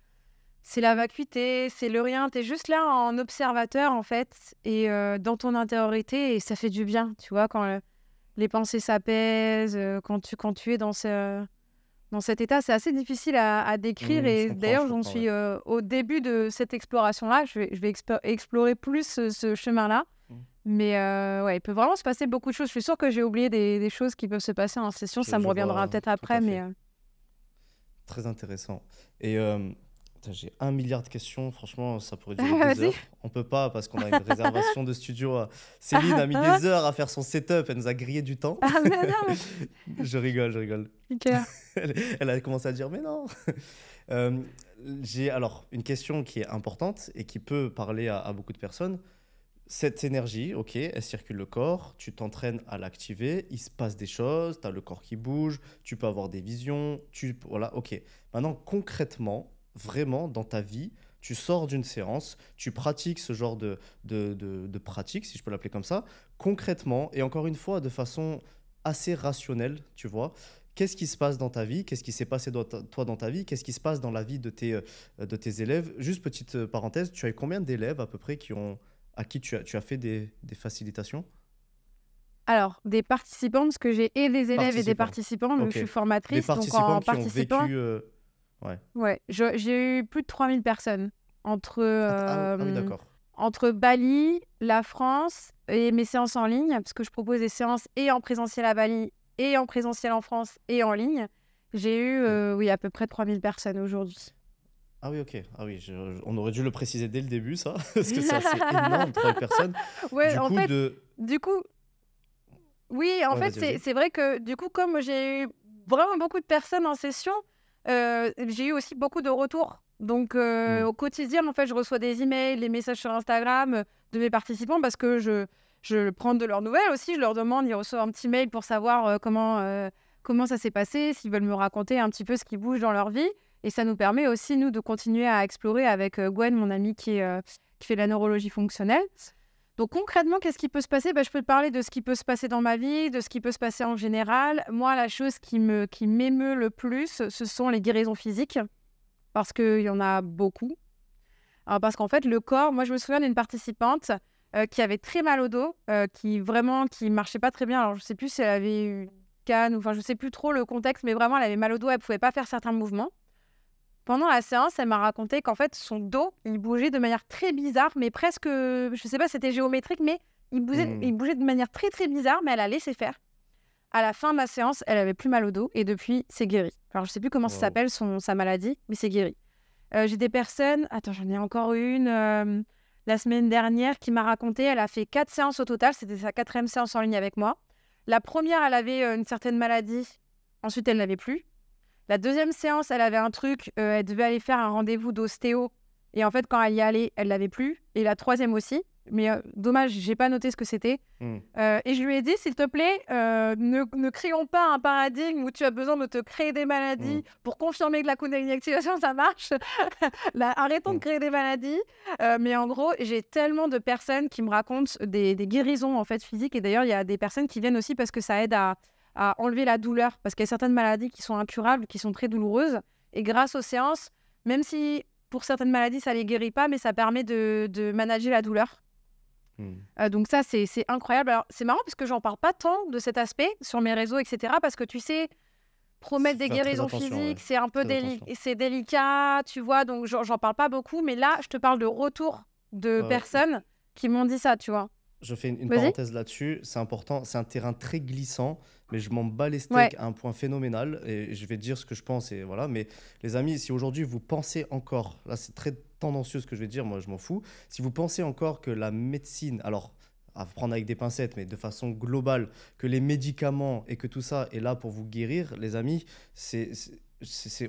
A: C'est la vacuité, c'est le rien. Tu es juste là en observateur, en fait, et euh, dans ton intériorité, et ça fait du bien, tu vois, quand euh, les pensées s'apaisent, euh, quand, tu, quand tu es dans ce dans cet état. C'est assez difficile à, décrire. Hmm, et d'ailleurs, j'en suis au début de cette exploration-là. Je vais, je vais explorer plus ce chemin-là. Mais ouais, il peut vraiment se passer beaucoup de choses. Je suis sûre que j'ai oublié des, choses qui peuvent se passer en session. ça me reviendra peut-être après, mais...
B: Très intéressant. Et j'ai un milliard de questions. Franchement, ça pourrait [LAUGHS] durer des heures. On peut pas parce qu'on a une [LAUGHS] réservation de studio. Céline a mis ah, des ah. heures à faire son setup. Elle nous a grillé du temps. Ah, [LAUGHS] je rigole, je rigole. elle, a commencé à dire, mais non. j'ai alors une question qui est importante et qui peut parler à beaucoup de personnes cette énergie, ok, elle circule le corps, tu t'entraînes à l'activer, il se passe des choses, tu as le corps qui bouge, tu peux avoir des visions, tu voilà, ok. Maintenant, concrètement, vraiment, dans ta vie, tu sors d'une séance, tu pratiques ce genre de, pratique, si je peux l'appeler comme ça, concrètement, et encore une fois, de façon assez rationnelle, tu vois, qu'est-ce qui se passe dans ta vie, qu'est-ce qui s'est passé toi dans ta vie, qu'est-ce qui se passe dans la vie de tes, euh, de tes élèves. Juste petite euh, parenthèse, tu as combien d'élèves à peu près qui ont à qui tu as, tu as fait des, facilitations
A: alors, des participants, parce que j'ai et des élèves et des participants, donc je suis formatrice. Des participants donc en qui ont vécu,
B: euh, Ouais.
A: ouais j'ai eu plus de 3000 personnes entre, ah, ah ah euh, entre Bali, la France et mes séances en ligne, parce que je propose des séances et en présentiel à Bali, et en présentiel en France, et en ligne. J'ai eu euh, oui, à peu près 3000 personnes aujourd'hui.
B: Ah oui, ok. Ah oui, on aurait dû le préciser dès le début, ça, [LAUGHS] parce que ça, c'est énorme, trois personnes. [LAUGHS]
A: du coup, Oui, en fait, c'est vrai que du coup, comme j'ai eu vraiment beaucoup de personnes en session, euh, j'ai eu aussi beaucoup de retours. Donc, euh, hmm. au quotidien, en fait, je reçois des emails, des messages sur Instagram euh, de mes participants parce que je, prends de leurs nouvelles aussi. Je leur demande, ils reçoivent un petit mail pour savoir comment, comment ça s'est passé, s'ils veulent me raconter un petit peu ce qui bouge dans leur vie. Et ça nous permet aussi, nous, de continuer à explorer avec euh, Gwen, mon amie qui, euh, qui fait la neurologie fonctionnelle. Donc concrètement, qu'est-ce qui peut se passer ben, Je peux te parler de ce qui peut se passer dans ma vie, de ce qui peut se passer en général. Moi, la chose qui m'émeut qui le plus, ce sont les guérisons physiques, parce qu'il y en a beaucoup. Alors, parce qu'en fait, le corps, moi, je me souviens d'une participante euh, qui avait très mal au dos, qui vraiment, qui marchait pas très bien. Alors, je sais plus si elle avait eu canne, enfin, je sais plus trop le contexte, mais vraiment, elle avait mal au dos, elle pouvait pas faire certains mouvements. Pendant la séance, elle m'a raconté qu'en fait, son dos, il bougeait de manière très bizarre, mais presque, je ne sais pas, c'était géométrique, mais il bougeait, mmh. il bougeait de manière très très bizarre, mais elle a laissé faire. À la fin de ma séance, elle avait plus mal au dos et depuis, c'est guéri. Alors, je ne sais plus comment ça s'appelle son, sa maladie, mais c'est guéri. Euh, j'ai des personnes, attends, j'en ai encore une euh, la semaine dernière qui m'a raconté, elle a fait quatre séances au total, c'était sa quatrième séance en ligne avec moi. La première, elle avait euh, une certaine maladie, ensuite, elle n'avait plus. La deuxième séance, elle avait un truc, euh, elle devait aller faire un rendez-vous d'ostéo. Et en fait, quand elle y allait, elle l'avait plus. Et la troisième aussi. Mais euh, dommage, j'ai pas noté ce que c'était. Hmm. Euh, et je lui ai dit, s'il te plaît, ne, créons pas un paradigme où tu as besoin de te créer des maladies hmm. pour confirmer que la Kundalini activation, ça marche. [LAUGHS] arrêtons de hmm. créer des maladies. mais en gros, j'ai tellement de personnes qui me racontent des, des guérisons en fait physiques. Et d'ailleurs, il y a des personnes qui viennent aussi parce que ça aide à, à enlever la douleur, parce qu'il y a certaines maladies qui sont incurables, qui sont très douloureuses. Et grâce aux séances, même si pour certaines maladies, ça ne les guérit pas, mais ça permet de, de manager la douleur. Hmm. Euh, donc ça, c'est incroyable. c'est marrant parce que j'en parle pas tant de cet aspect sur mes réseaux, etc. Parce que tu sais, promettre des guérisons physiques, c'est un peu délicat, tu vois. Donc j'en parle pas beaucoup, mais là, je te parle de retour de personnes qui m'ont dit ça, tu vois
B: je fais une, parenthèse là-dessus. C'est important. C'est un terrain très glissant, mais je m'en bats les à un point phénoménal. Et je vais dire ce que je pense. Et voilà. Mais les amis, si aujourd'hui vous pensez encore, là c'est très tendancieux ce que je vais dire, moi je m'en fous. Si vous pensez encore que la médecine, alors à prendre avec des pincettes, mais de façon globale, que les médicaments et que tout ça est là pour vous guérir, les amis, c'est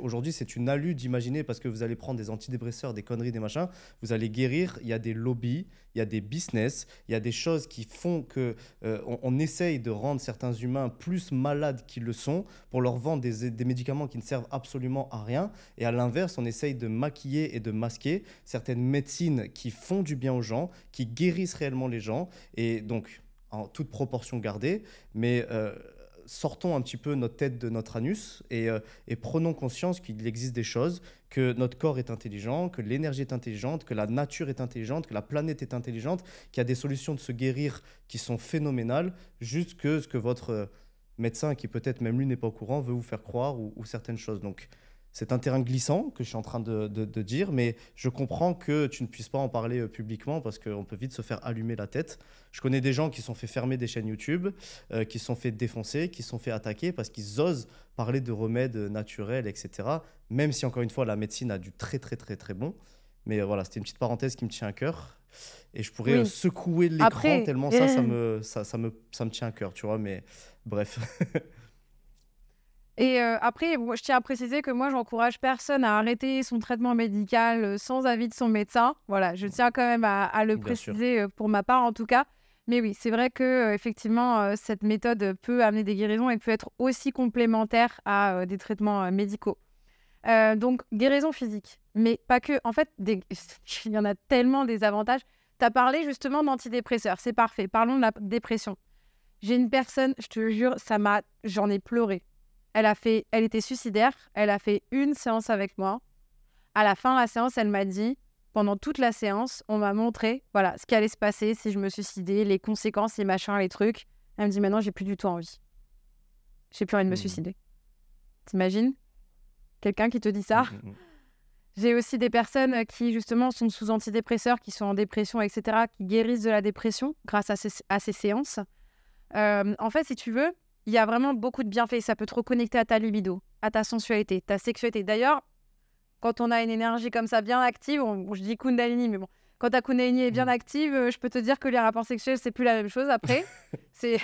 B: aujourd'hui, c'est une alu d'imaginer parce que vous allez prendre des antidépresseurs, des conneries, des machins, vous allez guérir. Il y a des lobbies, il y a des business, il y a des choses qui font que euh, on, essaye de rendre certains humains plus malades qu'ils le sont pour leur vendre des, médicaments qui ne servent absolument à rien. Et à l'inverse, on essaye de maquiller et de masquer certaines médecines qui font du bien aux gens, qui guérissent réellement les gens. Et donc, en toute proportion gardée, mais. Euh, sortons un petit peu notre tête de notre anus euh, et, prenons conscience qu'il existe des choses, que notre corps est intelligent, que l'énergie est intelligente, que la nature est intelligente, que la planète est intelligente, qu'il y a des solutions de se guérir qui sont phénoménales, juste que ce que votre euh, médecin, qui peut-être même lui n'est pas au courant, veut vous faire croire ou, ou certaines choses. Donc, c'est un terrain glissant que je suis en train de, dire, mais je comprends que tu ne puisses pas en parler euh, publiquement parce qu'on peut vite se faire allumer la tête. Je connais des gens qui sont fait fermer des chaînes YouTube, euh, qui sont fait défoncer, qui sont fait attaquer parce qu'ils osent parler de remèdes naturels, etc. Même si, encore une fois, la médecine a du très, très, très, très bon. Mais euh, voilà, c'était une petite parenthèse qui me tient à cœur. Et je pourrais secouer l'écran tellement ça, ça me, ça, me, ça me tient à cœur, tu vois. Mais bref. [LAUGHS]
A: Et après, je tiens à préciser que moi, j'encourage personne à arrêter son traitement médical sans avis de son médecin. Voilà, je tiens quand même à, le préciser pour ma part en tout cas. Mais oui, c'est vrai que effectivement, cette méthode peut amener des guérisons et peut être aussi complémentaire à des traitements médicaux. donc, guérison physique, mais pas que. En fait, [LAUGHS] il y en a tellement des avantages. Tu as parlé justement d'antidépresseurs, c'est parfait. Parlons de la dépression. J'ai une personne, je te jure, ça m'a, j'en ai pleuré. Elle, a fait, elle était suicidaire. Elle a fait une séance avec moi. À la fin de la séance, elle m'a dit, pendant toute la séance, on m'a montré voilà, ce qui allait se passer si je me suicidais, les conséquences, les machins, les trucs. Elle me dit maintenant, j'ai plus du tout envie. J'ai plus envie de me mmh. suicider. T'imagines Quelqu'un qui te dit ça mmh, mmh, J'ai aussi des personnes qui, justement, sont sous antidépresseurs, qui sont en dépression, etc., qui guérissent de la dépression grâce à ces, séances. Euh, en fait, si tu veux, il y a vraiment beaucoup de bienfaits. Ça peut te reconnecter à ta libido, à ta sensualité, ta sexualité. D'ailleurs, quand on a une énergie comme ça bien active, je dis Kundalini, mais bon, quand ta Kundalini est bien mm. active, euh, je peux te dire que les rapports sexuels, c'est plus la même chose après. [LAUGHS] [LAUGHS] c'est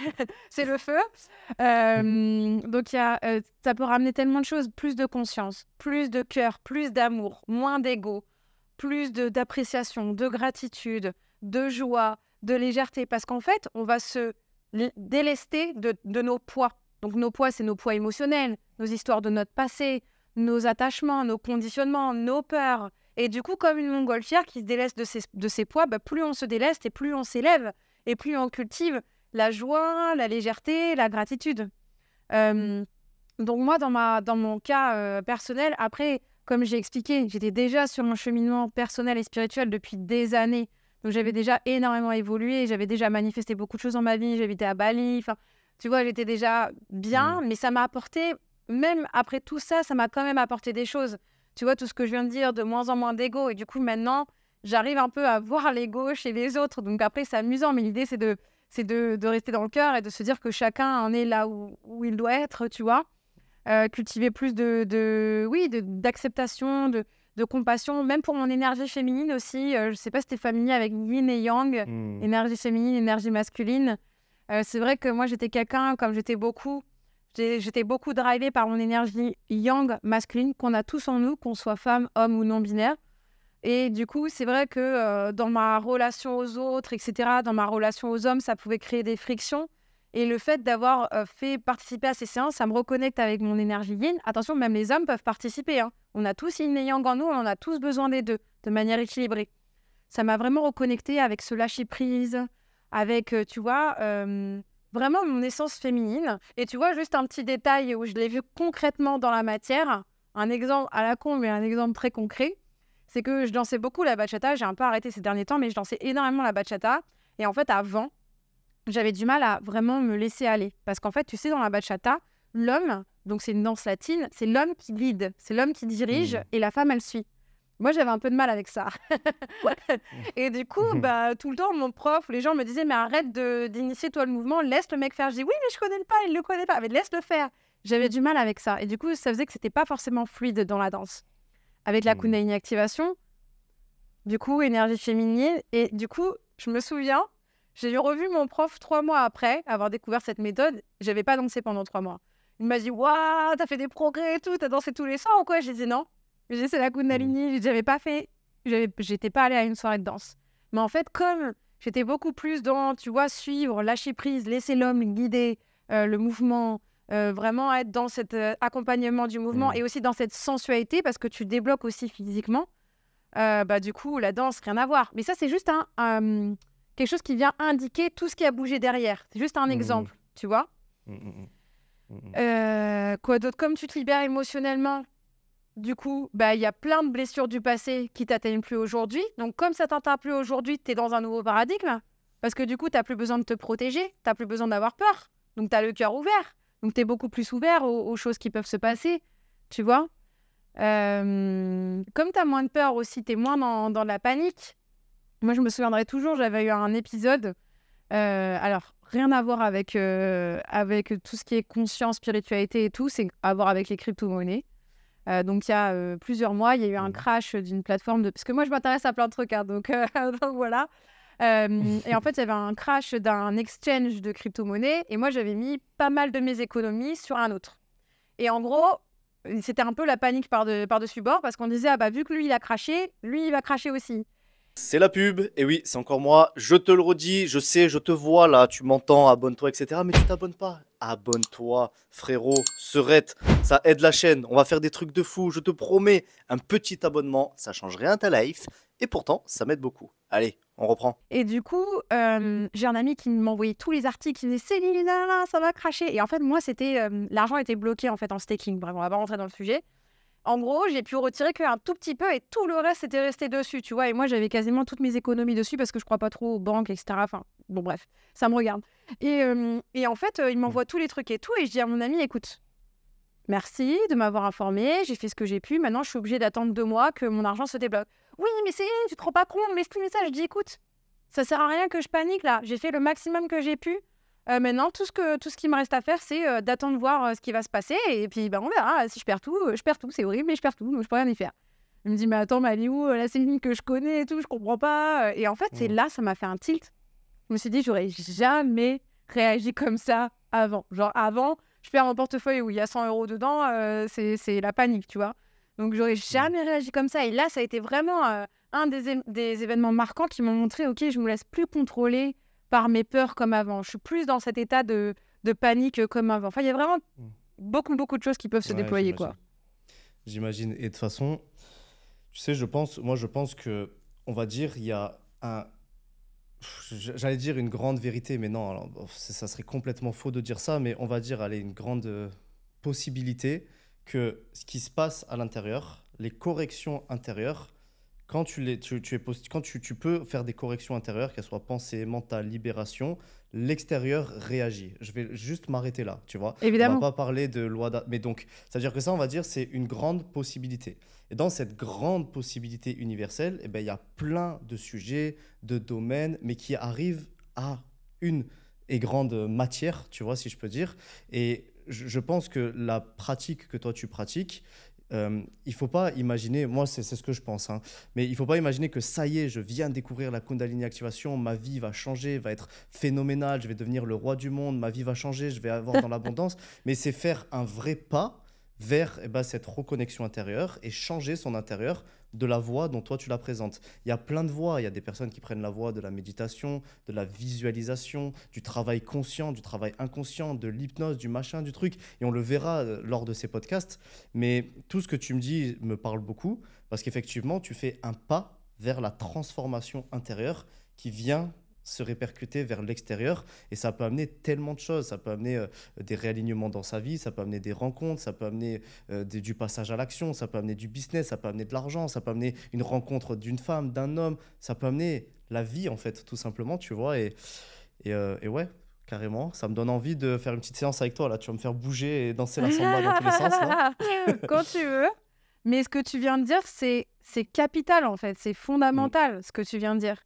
A: le feu. Euh, mm-hmm. donc, y a, euh, ça peut ramener tellement de choses plus de conscience, plus de cœur, plus d'amour, moins d'ego, plus d'appréciation, de gratitude, de joie, de légèreté. Parce qu'en fait, on va se délester de, nos poids. Donc nos poids, c'est nos poids émotionnels, nos histoires de notre passé, nos attachements, nos conditionnements, nos peurs. Et du coup, comme une montgolfière qui se délaisse de ses, poids, bah, plus on se déleste et plus on s'élève et plus on cultive la joie, la légèreté, la gratitude. Euh, donc moi, dans, ma, dans mon cas euh, personnel, après, comme j'ai expliqué, j'étais déjà sur mon cheminement personnel et spirituel depuis des années. Donc j'avais déjà énormément évolué, j'avais déjà manifesté beaucoup de choses dans ma vie, j'habitais à Bali, enfin, tu vois, j'étais déjà bien, mmh. mais ça m'a apporté, même après tout ça, ça m'a quand même apporté des choses. Tu vois, tout ce que je viens de dire, de moins en moins d'ego, et du coup maintenant, j'arrive un peu à voir l'ego chez les autres. Donc après, c'est amusant, mais l'idée, c'est de, c'est de, rester dans le cœur et de se dire que chacun en est là où, il doit être, tu vois. Euh, cultiver plus de oui, d'acceptation, de, de compassion, même pour mon énergie féminine aussi. Euh, je ne sais pas si tu es familier avec yin et yang, hmm. énergie féminine, énergie masculine. Euh, c'est vrai que moi, j'étais quelqu'un, comme j'étais beaucoup, j'étais beaucoup drivée par mon énergie yang masculine qu'on a tous en nous, qu'on soit femme, homme ou non-binaire. Et du coup, c'est vrai que euh, dans ma relation aux autres, etc., dans ma relation aux hommes, ça pouvait créer des frictions. Et le fait d'avoir fait participer à ces séances, ça me reconnecte avec mon énergie yin. Attention, même les hommes peuvent participer. Hein. On a tous yin et yang en nous, on a tous besoin des deux, de manière équilibrée. Ça m'a vraiment reconnecté avec ce lâcher-prise, avec, tu vois, vraiment mon essence féminine. Et tu vois, juste un petit détail où je l'ai vu concrètement dans la matière, un exemple à la con, mais un exemple très concret, c'est que je dansais beaucoup la bachata. J'ai un peu arrêté ces derniers temps, mais je dansais énormément la bachata. Et en fait, avant, j'avais du mal à vraiment me laisser aller. Parce qu'en fait, tu sais, dans la bachata, l'homme, donc c'est une danse latine, c'est l'homme qui guide, c'est l'homme qui dirige et la femme, elle suit. Moi, j'avais un peu de mal avec ça. [LAUGHS] et du coup, bah, tout le temps, mon prof, les gens me disaient, mais arrête d'initier toi le mouvement, laisse le mec faire. Je dis, oui, mais je connais pas, il le connaît pas, mais laisse le faire. J'avais du mal avec ça. Et du coup, ça faisait que c'était pas forcément fluide dans la danse. Avec la mmh. Kundalini activation, du coup, énergie féminine. Et du coup, je me souviens, j'ai revu mon prof trois mois après avoir découvert cette méthode. J'avais pas dansé pendant trois mois. Il m'a dit Waouh, t'as fait des progrès et tout, t'as dansé tous les soirs ou quoi J'ai dit non. J'ai c'est la Kundalini, mmh. j'avais pas fait. J'étais pas allée à une soirée de danse. Mais en fait, comme j'étais beaucoup plus dans, tu vois, suivre, lâcher prise, laisser l'homme guider euh, le mouvement, euh, vraiment être dans cet euh, accompagnement du mouvement mmh. et aussi dans cette sensualité parce que tu débloques aussi physiquement. bah, du coup, la danse, rien à voir. Mais ça, c'est juste un, quelque chose qui vient indiquer tout ce qui a bougé derrière. C'est juste un mmh. exemple, tu vois. Mmh, mmh, euh, quoi d'autre Comme tu te libères émotionnellement, du coup, bah, il y a plein de blessures du passé qui t'atteignent plus aujourd'hui. Donc, comme ça t'atteint plus aujourd'hui, tu es dans un nouveau paradigme. Parce que du coup, tu n'as plus besoin de te protéger, tu plus besoin d'avoir peur. Donc, tu as le cœur ouvert. Donc, tu es beaucoup plus ouvert aux, choses qui peuvent se passer, tu vois. Euh, comme tu as moins de peur aussi, tu es moins dans, dans la panique. Moi, je me souviendrai toujours, j'avais eu un épisode. Euh, alors, rien à voir avec, euh, avec tout ce qui est conscience, spiritualité et tout, c'est à voir avec les crypto-monnaies. Euh, donc, il y a plusieurs mois, il y a eu un crash d'une plateforme de. Parce que moi, je m'intéresse à plein de trucs, hein, [LAUGHS] donc, voilà. et en fait, il y avait un crash d'un exchange de crypto-monnaies et moi, j'avais mis pas mal de mes économies sur un autre. Et en gros, c'était un peu la panique par-dessus de... par bord parce qu'on disait, ah bah, vu que lui, il a craché, lui, il va cracher aussi.
B: C'est la pub, et oui, c'est encore moi. Je te le redis, je sais, je te vois là, tu m'entends, abonne-toi, etc. Mais tu t'abonnes pas. Abonne-toi, frérot, serette, ça aide la chaîne. On va faire des trucs de fou, je te promets. Un petit abonnement, ça change rien ta life, et pourtant, ça m'aide beaucoup. Allez, on reprend.
A: Et du coup, euh, j'ai un ami qui m'envoyait tous les articles, il me disait Céline, là, ça va cracher. Et en fait, moi, c'était euh, l'argent était bloqué en fait en staking. Bref, on va pas rentrer dans le sujet. En gros, j'ai pu retirer qu'un tout petit peu et tout le reste était resté dessus, tu vois. Et moi, j'avais quasiment toutes mes économies dessus parce que je ne crois pas trop aux banques, etc. Enfin, bon, bref, ça me regarde. Et, euh, en fait, euh, il mmh. m'envoie tous les trucs et tout. Et je dis à mon ami, écoute, merci de m'avoir informé, j'ai fait ce que j'ai pu. Maintenant, je suis obligée d'attendre deux mois que mon argent se débloque. Oui, mais c'est tu te rends pas compte, mais ce message. Je dis, écoute, ça sert à rien que je panique là. J'ai fait le maximum que j'ai pu. Euh, maintenant, tout ce, que, tout ce qui me reste à faire, c'est d'attendre euh, d'attendre voir euh, ce qui va se passer. Et puis, ben, on verra. Si je perds tout, je perds tout. C'est horrible, mais je perds tout. Donc, je peux rien y faire. Il me dit, mais attends, mais elle est où La ligne que je connais et tout, je comprends pas. Et en fait, c'est mmh. là, ça m'a fait un tilt. Je me suis dit, j'aurais jamais réagi comme ça avant. Genre, avant, je perds mon portefeuille où il y a 100 euros dedans, c'est la panique, tu vois. Donc, j'aurais mmh. jamais réagi comme ça. Et là, ça a été vraiment un des, des événements marquants qui m'ont montré, OK, je me laisse plus contrôler par mes peurs comme avant. Je suis plus dans cet état de, de panique comme avant. Enfin, il y a vraiment mmh. beaucoup, beaucoup de choses qui peuvent se déployer. quoi.
B: J'imagine. Et de toute façon, tu sais, je pense, moi, je pense que, on va dire, il y a un. J'allais dire une grande vérité, mais non, ça serait complètement faux de dire ça, mais on va dire, allez, une grande euh, possibilité que ce qui se passe à l'intérieur, les corrections intérieures, quand tu, les, es quand tu, peux faire des corrections intérieures, qu'elles soient pensée, mentale, libération, l'extérieur réagit. Je vais juste m'arrêter là, tu vois. Évidemment. On va pas parler de loi Mais donc, c'est-à-dire que ça, on va dire, c'est une grande possibilité. Et dans cette grande possibilité universelle, il eh ben, il y a plein de sujets, de domaines, mais qui arrivent à une et grande matière, tu vois, si je peux dire. Et je pense que la pratique que toi tu pratiques, il euh, il faut pas imaginer, moi c'est ce que je pense, hein, mais il faut pas imaginer que ça y est, je viens découvrir la Kundalini Activation, ma vie va changer, va être phénoménale, je vais devenir le roi du monde, ma vie va changer, je vais avoir dans [LAUGHS] l'abondance, mais c'est faire un vrai pas vers eh ben, cette reconnexion intérieure et changer son intérieur de la voix dont toi tu la présentes. Il y a plein de voix, il y a des personnes qui prennent la voix de la méditation, de la visualisation, du travail conscient, du travail inconscient, de l'hypnose, du machin, du truc, et on le verra euh, lors de ces podcasts. Mais tout ce que tu me dis me parle beaucoup, parce qu'effectivement, tu fais un pas vers la transformation intérieure qui vient se répercuter vers l'extérieur et ça peut amener tellement de choses. Ça peut amener euh, des réalignements dans sa vie, ça peut amener des rencontres, ça peut amener euh, du passage à l'action, ça peut amener du business, ça peut amener de l'argent, ça peut amener une rencontre d'une femme, d'un homme, ça peut amener la vie en fait, tout simplement, tu vois. Et, et, euh, ouais, carrément. Ça me donne envie de faire une petite séance avec toi. Là, tu vas me faire bouger et danser la samba dans tous les sens.
A: [LAUGHS] Quand tu veux. Mais ce que tu viens de dire, c'est capital en fait, c'est fondamental ce que tu viens de dire.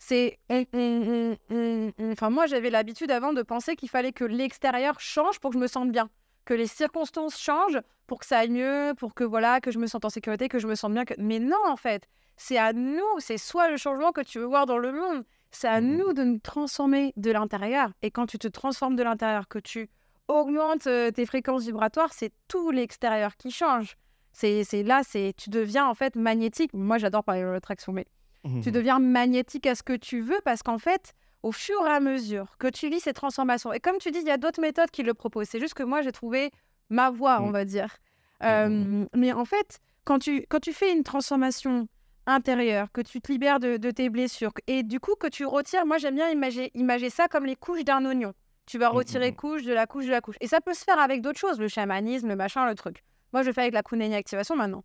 A: C'est, enfin moi j'avais l'habitude avant de penser qu'il fallait que l'extérieur change pour que je me sente bien, que les circonstances changent pour que ça aille mieux, pour que voilà que je me sente en sécurité, que je me sente bien. Mais non en fait, c'est à nous, c'est soit le changement que tu veux voir dans le monde, c'est à mmh nous de nous transformer de l'intérieur. Et quand tu te transformes de l'intérieur, que tu augmentes euh, tes fréquences vibratoires, c'est tout l'extérieur qui change. C'est là, c'est tu deviens en fait magnétique. Moi, j'adore parler de l'attraction, mais Mhm. Tu deviens magnétique à ce que tu veux parce qu'en fait, au fur et à mesure que tu vis ces transformations, et comme tu dis, il y a d'autres méthodes qui le proposent. C'est juste que moi, j'ai trouvé ma voie, mm. on va dire. Euh, mais en fait, quand tu, fais une transformation intérieure, que tu te libères de, tes blessures, et du coup que tu retires, moi j'aime bien imaginer ça comme les couches d'un oignon. Tu vas mm, mm, retirer couche de la couche de la couche. Et ça peut se faire avec d'autres choses, le chamanisme, le machin, le truc. Moi, je fais avec la Kundalini activation maintenant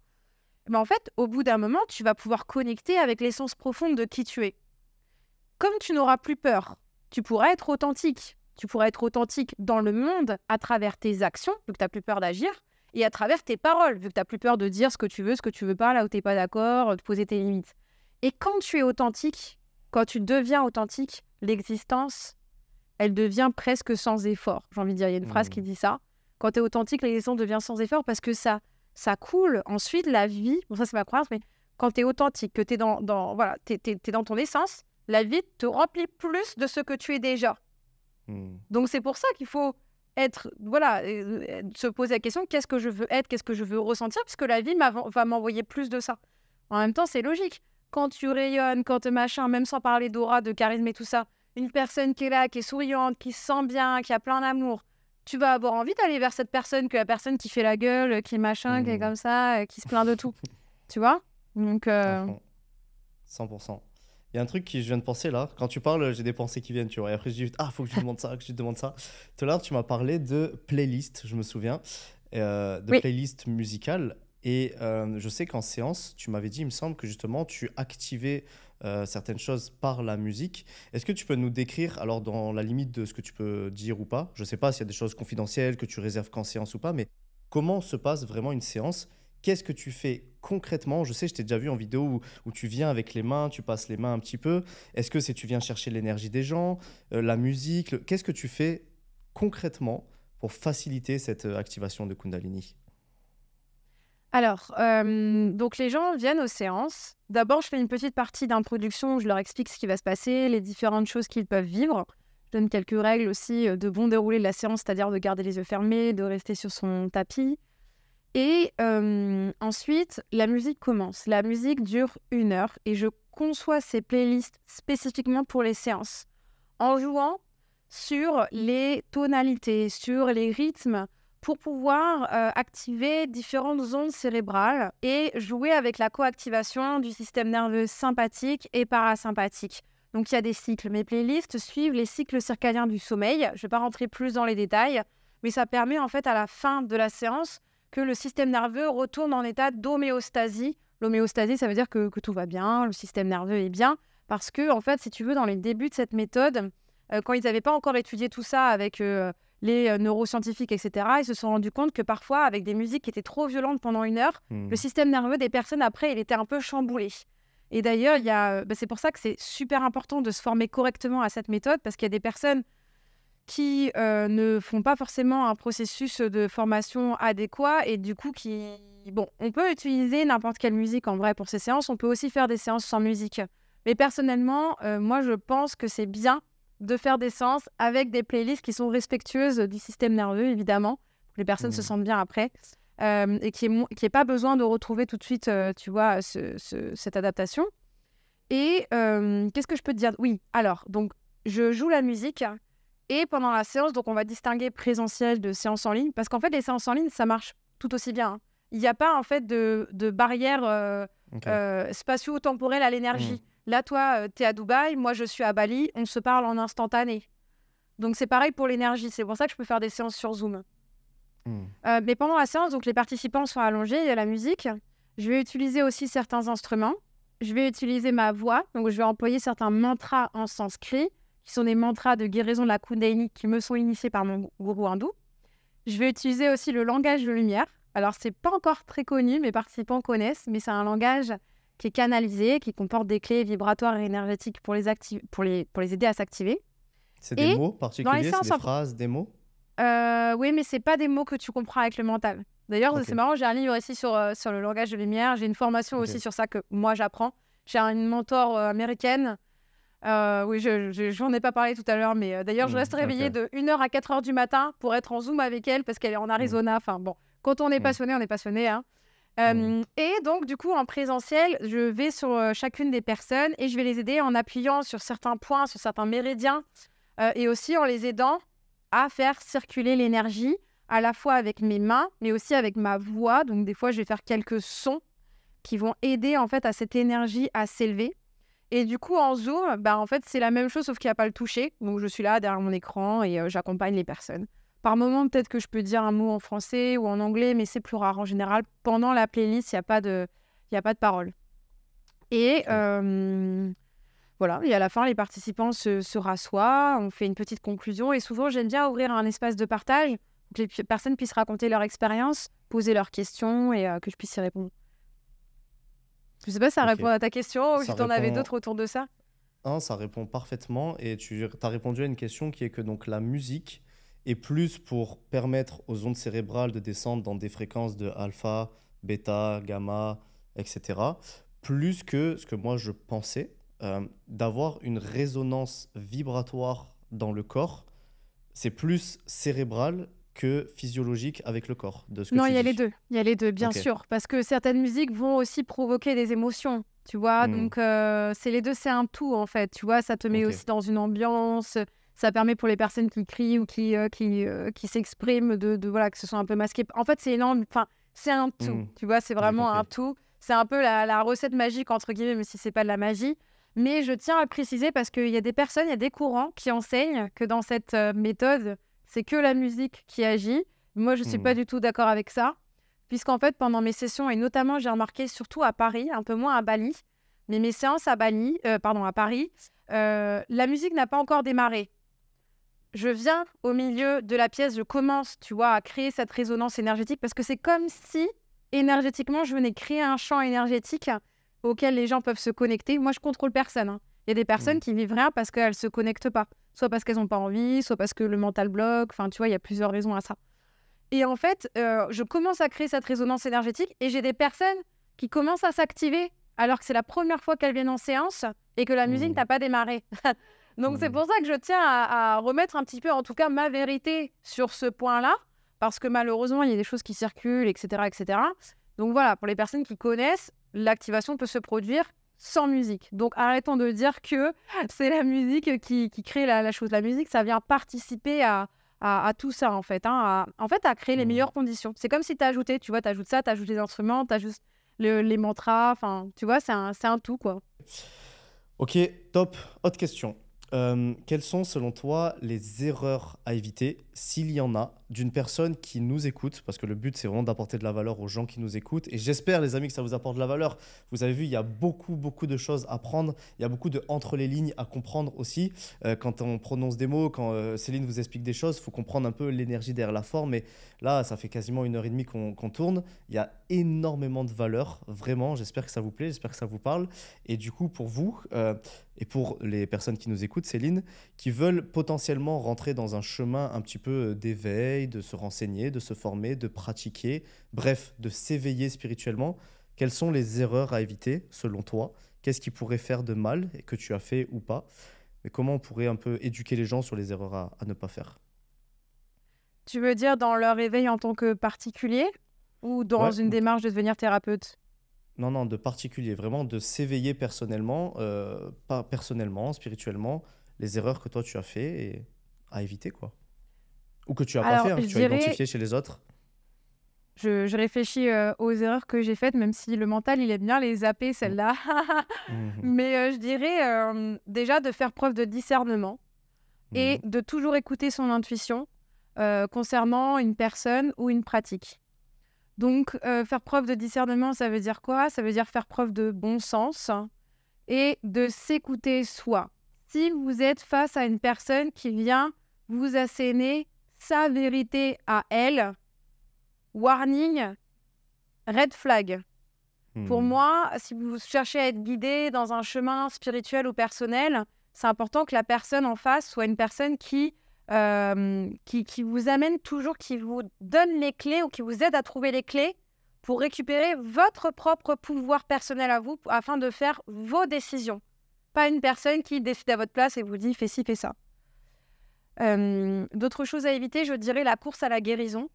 A: mais en fait, au bout d'un moment, tu vas pouvoir connecter avec l'essence profonde de qui tu es. Comme tu n'auras plus peur, tu pourras être authentique. Tu pourras être authentique dans le monde à travers tes actions, vu que tu n'as plus peur d'agir, et à travers tes paroles, vu que tu n'as plus peur de dire ce que tu veux, ce que tu veux pas, là où tu n'es pas d'accord, de poser tes limites. Et quand tu es authentique, quand tu deviens authentique, l'existence, elle devient presque sans effort. J'ai envie de dire, il y a une phrase qui mmh. dit ça. Quand tu es authentique, l'existence devient sans effort parce que ça ça coule. Ensuite, la vie, bon, ça c'est ma croyance, mais quand tu es authentique, que tu es dans, voilà, dans ton essence, la vie te remplit plus de ce que tu es déjà. Hmm. Donc c'est pour ça qu'il faut être, voilà, euh, euh, se poser la question qu'est-ce que je veux être, qu'est-ce que je veux ressentir, puisque la vie va m'envoyer plus de ça. En même temps, c'est logique. Quand tu rayonnes, quand euh, machin, même sans parler d'aura, de charisme et tout ça, une personne qui est là, qui est souriante, qui se sent bien, qui a plein d'amour, tu vas avoir envie d'aller vers cette personne que la personne qui fait la gueule, qui est machin, qui est mmh. comme ça, euh, qui se plaint de tout. [LAUGHS] tu vois Donc. 100%.
B: Euh, il y a un truc qui je viens de penser là. Quand tu parles, j'ai des pensées qui viennent, tu vois. Et après, je dis, ah, faut que je te demande ça, que je te demande ça. Tout à l'heure, tu m'as parlé de playlist, je me souviens, euh, de playlist musicale. Et je sais qu'en séance, tu m'avais dit, il me semble, que justement, tu activais euh, certaines choses par la musique. Est-ce que tu peux nous décrire, alors dans la limite de ce que tu peux dire ou pas, je ne sais pas s'il y a des choses confidentielles que tu réserves qu'en séance ou pas, mais comment se passe vraiment une séance Qu'est-ce que tu fais concrètement Je sais, je t'ai déjà vu en vidéo où, tu viens avec les mains, tu passes les mains un petit peu. Est-ce que c'est tu viens chercher l'énergie des gens, euh, la musique Qu'est-ce que tu fais concrètement pour faciliter cette euh, activation de Kundalini
A: alors, euh, donc les gens viennent aux séances. D'abord, je fais une petite partie d'introduction où je leur explique ce qui va se passer, les différentes choses qu'ils peuvent vivre. Je donne quelques règles aussi euh, de bon déroulé de la séance, c'est-à-dire de garder les yeux fermés, de rester sur son tapis. Et euh, ensuite, la musique commence. La musique dure une heure et je conçois ces playlists spécifiquement pour les séances en jouant sur les tonalités, sur les rythmes, pour pouvoir euh, activer différentes ondes cérébrales et jouer avec la coactivation du système nerveux sympathique et parasympathique. Donc il y a des cycles. Mes playlists suivent les cycles circadiens du sommeil. Je ne vais pas rentrer plus dans les détails, mais ça permet en fait à la fin de la séance que le système nerveux retourne en état d'homéostasie. L'homéostasie, ça veut dire que, tout va bien, le système nerveux est bien, parce que en fait, si tu veux, dans les débuts de cette méthode, euh, quand ils n'avaient pas encore étudié tout ça avec euh, les euh, neuroscientifiques, etc. Ils se sont rendus compte que parfois, avec des musiques qui étaient trop violentes pendant une heure, hmm. le système nerveux des personnes, après, il était un peu chamboulé. Et d'ailleurs, il y a... Euh, bah, c'est pour ça que c'est super important de se former correctement à cette méthode, parce qu'il y a des personnes qui euh, ne font pas forcément un processus de formation adéquat et du coup qui... Bon, on peut utiliser n'importe quelle musique en vrai pour ces séances, on peut aussi faire des séances sans musique. Mais personnellement, moi je pense que c'est bien de faire des séances avec des playlists qui sont respectueuses du système nerveux, évidemment, pour que les personnes se mmh. sentent bien après. Euh, et qui n'y ait pas besoin de retrouver tout de suite, euh, tu vois, cette adaptation. Et euh, qu'est-ce que je peux te dire Oui, alors, donc, je joue la musique et pendant la séance, donc, on va distinguer présentiel de séance en ligne parce qu'en fait, les séances en ligne, ça marche tout aussi bien. Hein. Il n'y a pas, en fait, de, barrière spatio-temporelle à l'énergie. Mmh. Là, toi, euh, tu es à Dubaï, moi, je suis à Bali, on se parle en instantané. Donc, c'est pareil pour l'énergie. C'est pour ça que je peux faire des séances sur Zoom. Hmm. Euh, mais pendant la séance, donc les participants sont allongés, il y a la musique. Je vais utiliser aussi certains instruments. Je vais utiliser ma voix. Donc, je vais employer certains mantras en sanskrit, qui sont des mantras de guérison de la Kundalini qui me sont initiés par mon gourou hindou. Je vais utiliser aussi le langage de lumière. Alors, ce n'est pas encore très connu, mes participants connaissent, mais c'est un langage qui est canalisé, qui comporte des clés vibratoires et énergétiques pour les, pour les, pour les aider à s'activer. C'est des mots particuliers, c'est des phrases, des mots euh, Oui, mais c'est pas des mots que tu comprends avec le mental. D'ailleurs, c'est marrant, j'ai un livre ici sur, euh, sur le langage de lumière, j'ai une formation aussi sur ça que moi j'apprends. J'ai une mentor euh, américaine. oui, je n'en ai pas parlé tout à l'heure, mais d'ailleurs, je hmm, reste réveillée de 1h à 4h du matin pour être en Zoom avec elle parce qu'elle est en hmm. Arizona. Enfin bon, quand on est hmm. passionné, on est passionné. Hein. Mmh. Et donc, du coup, en présentiel, je vais sur chacune des personnes et je vais les aider en appuyant sur certains points, sur certains méridiens, et aussi en les aidant à faire circuler l'énergie, à la fois avec mes mains, mais aussi avec ma voix. Donc, des fois, je vais faire quelques sons qui vont aider en fait à cette énergie à s'élever. Et du coup, en Zoom, bah, en fait, c'est la même chose, sauf qu'il n'y a pas le toucher. Donc, je suis là derrière mon écran et j'accompagne les personnes. Par moment, peut-être que je peux dire un mot en français ou en anglais, mais c'est plus rare. En général, pendant la playlist, il n'y a, pas de, y a pas de parole. Et voilà, et à la fin, les participants se, se, rassoient, on fait une petite conclusion. Et souvent, j'aime bien ouvrir un espace de partage pour que les personnes puissent raconter leur expérience, poser leurs questions et que je puisse y répondre. Je ne sais pas si ça répond à ta question ou si tu en avais d'autres autour de ça.
B: ça répond parfaitement. Et tu as répondu à une question qui est que donc la musique et plus pour permettre aux ondes cérébrales de descendre dans des fréquences de alpha, bêta, gamma, etc., plus que ce que moi je pensais, euh, d'avoir une résonance vibratoire dans le corps, c'est plus cérébral que physiologique avec le corps. non, il y a les deux.
A: Il y a les deux, bien sûr, parce que certaines musiques vont aussi provoquer des émotions. Tu vois, hmm. donc euh, c'est les deux, c'est un tout en fait. Tu vois, ça te met aussi dans une ambiance. Ça permet pour les personnes qui crient ou qui, euh, qui, euh, qui s'expriment de, de, voilà que ce soit un peu masqué. En fait, c'est énorme. Enfin, c'est un tout. Mm. Tu vois, c'est vraiment un tout. C'est un peu la, recette magique entre guillemets, même si c'est pas de la magie. Mais je tiens à préciser parce qu'il y a des personnes, il y a des courants qui enseignent que dans cette euh, méthode, c'est que la musique qui agit. Moi, je suis pas mm. du tout d'accord avec ça, puisqu'en fait, pendant mes sessions et notamment, j'ai remarqué surtout à Paris, un peu moins à Bali, mais mes séances à Bali, pardon, à Paris, la musique n'a pas encore démarré je viens au milieu de la pièce, je commence, tu vois, à créer cette résonance énergétique parce que c'est comme si énergétiquement je venais créer un champ énergétique auquel les gens peuvent se connecter. Moi, je contrôle personne. Hein. Il y a des personnes mmh. qui vivent rien parce qu'elles se connectent pas, soit parce qu'elles n'ont pas envie, soit parce que le mental bloque. Enfin, tu vois, il y a plusieurs raisons à ça. Et en fait, euh, je commence à créer cette résonance énergétique et j'ai des personnes qui commencent à s'activer alors que c'est la première fois qu'elles viennent en séance et que la musique mmh. n'a pas démarré. [LAUGHS] Donc c'est mmh. pour ça que je tiens à, remettre un petit peu, en tout cas, ma vérité sur ce point-là, parce que malheureusement, il y a des choses qui circulent, etc., etc. Donc voilà, pour les personnes qui connaissent, l'activation peut se produire sans musique. Donc arrêtons de dire que [LAUGHS] c'est la musique qui, qui crée la, chose. La musique, ça vient participer à, à, tout ça, en fait, hein, en fait, à créer les mmh. meilleures conditions. C'est comme si tu ajoutais tu vois, tu ajoutes ça, tu ajoutes les instruments, tu ajoutes les mantras, enfin, tu vois, c'est un, un tout, quoi.
B: Ok, top. Autre question. Euh, quelles sont selon toi les erreurs à éviter, s'il y en a, d'une personne qui nous écoute, parce que le but c'est vraiment d'apporter de la valeur aux gens qui nous écoutent. Et j'espère les amis que ça vous apporte de la valeur. Vous avez vu, il y a beaucoup beaucoup de choses à prendre, il y a beaucoup de entre les lignes à comprendre aussi. Euh, quand on prononce des mots, quand euh, Céline vous explique des choses, il faut comprendre un peu l'énergie derrière la forme. Et là, ça fait quasiment une heure et demie qu'on tourne. Il y a énormément de valeur, vraiment. J'espère que ça vous plaît, j'espère que ça vous parle. Et du coup, pour vous euh, et pour les personnes qui nous écoutent, Céline, qui veulent potentiellement rentrer dans un chemin un petit peu d'éveil, de se renseigner, de se former, de pratiquer, bref, de s'éveiller spirituellement. Quelles sont les erreurs à éviter selon toi Qu'est-ce qui pourrait faire de mal et que tu as fait ou pas Mais comment on pourrait un peu éduquer les gens sur les erreurs à, ne pas faire
A: Tu veux dire dans leur éveil en tant que particulier ou dans une démarche de devenir thérapeute
B: non, non, de particulier, vraiment de s'éveiller personnellement, euh, pas personnellement, spirituellement, les erreurs que toi tu as fait et à éviter quoi. Ou que tu as pas fait, hein, que tu as identifié chez les autres
A: je, réfléchis euh, aux erreurs que j'ai faites, même si le mental, il est bien les zapper, mm. celles-là. [LAUGHS] Mhm. Mais euh, je dirais euh, déjà de faire preuve de discernement et mhm. de toujours écouter son intuition concernant une personne ou une pratique. Donc, faire preuve de discernement, ça veut dire quoi Ça veut dire faire preuve de bon sens et de s'écouter soi. Si vous êtes face à une personne qui vient vous asséner sa vérité à elle, warning, red flag. Pour hmm. moi, si vous cherchez à être guidé dans un chemin spirituel ou personnel, c'est important que la personne en face soit une personne qui, euh, qui, qui, vous amène toujours, qui vous donne les clés ou qui vous aide à trouver les clés pour récupérer votre propre pouvoir personnel à vous afin de faire vos décisions. Pas une personne qui décide à votre place et vous dit fais ci, fais ça. Euh, d'autres choses à éviter, je dirais la course à la guérison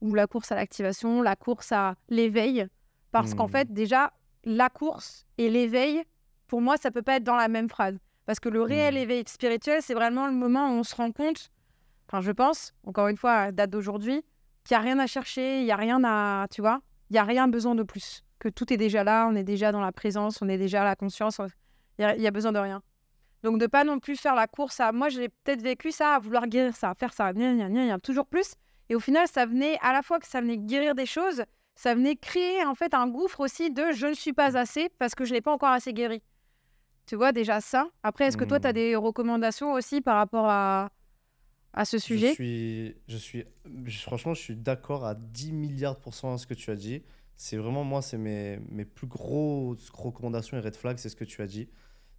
A: ou la course à l'activation, la course à l'éveil, parce qu'en hmm. fait déjà la course et l'éveil, pour moi, ça peut pas être dans la même phrase, parce que le réel hmm. éveil spirituel, c'est vraiment le moment où on se rend compte, enfin je pense, encore une fois, à date d'aujourd'hui, qu'il n'y a rien à chercher, il n'y a rien à, tu vois, il n'y a rien besoin de plus, que tout est déjà là, on est déjà dans la présence, on est déjà à la conscience, il n'y a besoin de rien. Donc de pas non plus faire la course à moi, j'ai peut-être vécu ça, à vouloir guérir ça, à faire ça, y gna, a toujours plus. Et au final, ça venait à la fois que ça venait guérir des choses, ça venait créer en fait un gouffre aussi de je ne suis pas assez parce que je n'ai pas encore assez guéri. Tu vois déjà ça. Après, est-ce que toi, tu as mmh. des recommandations aussi par rapport à, à ce sujet je
B: suis, je suis, franchement, je suis d'accord à 10 milliards de pourcents à ce que tu as dit. C'est vraiment moi, c'est mes, mes plus grosses recommandations et red flags, c'est ce que tu as dit.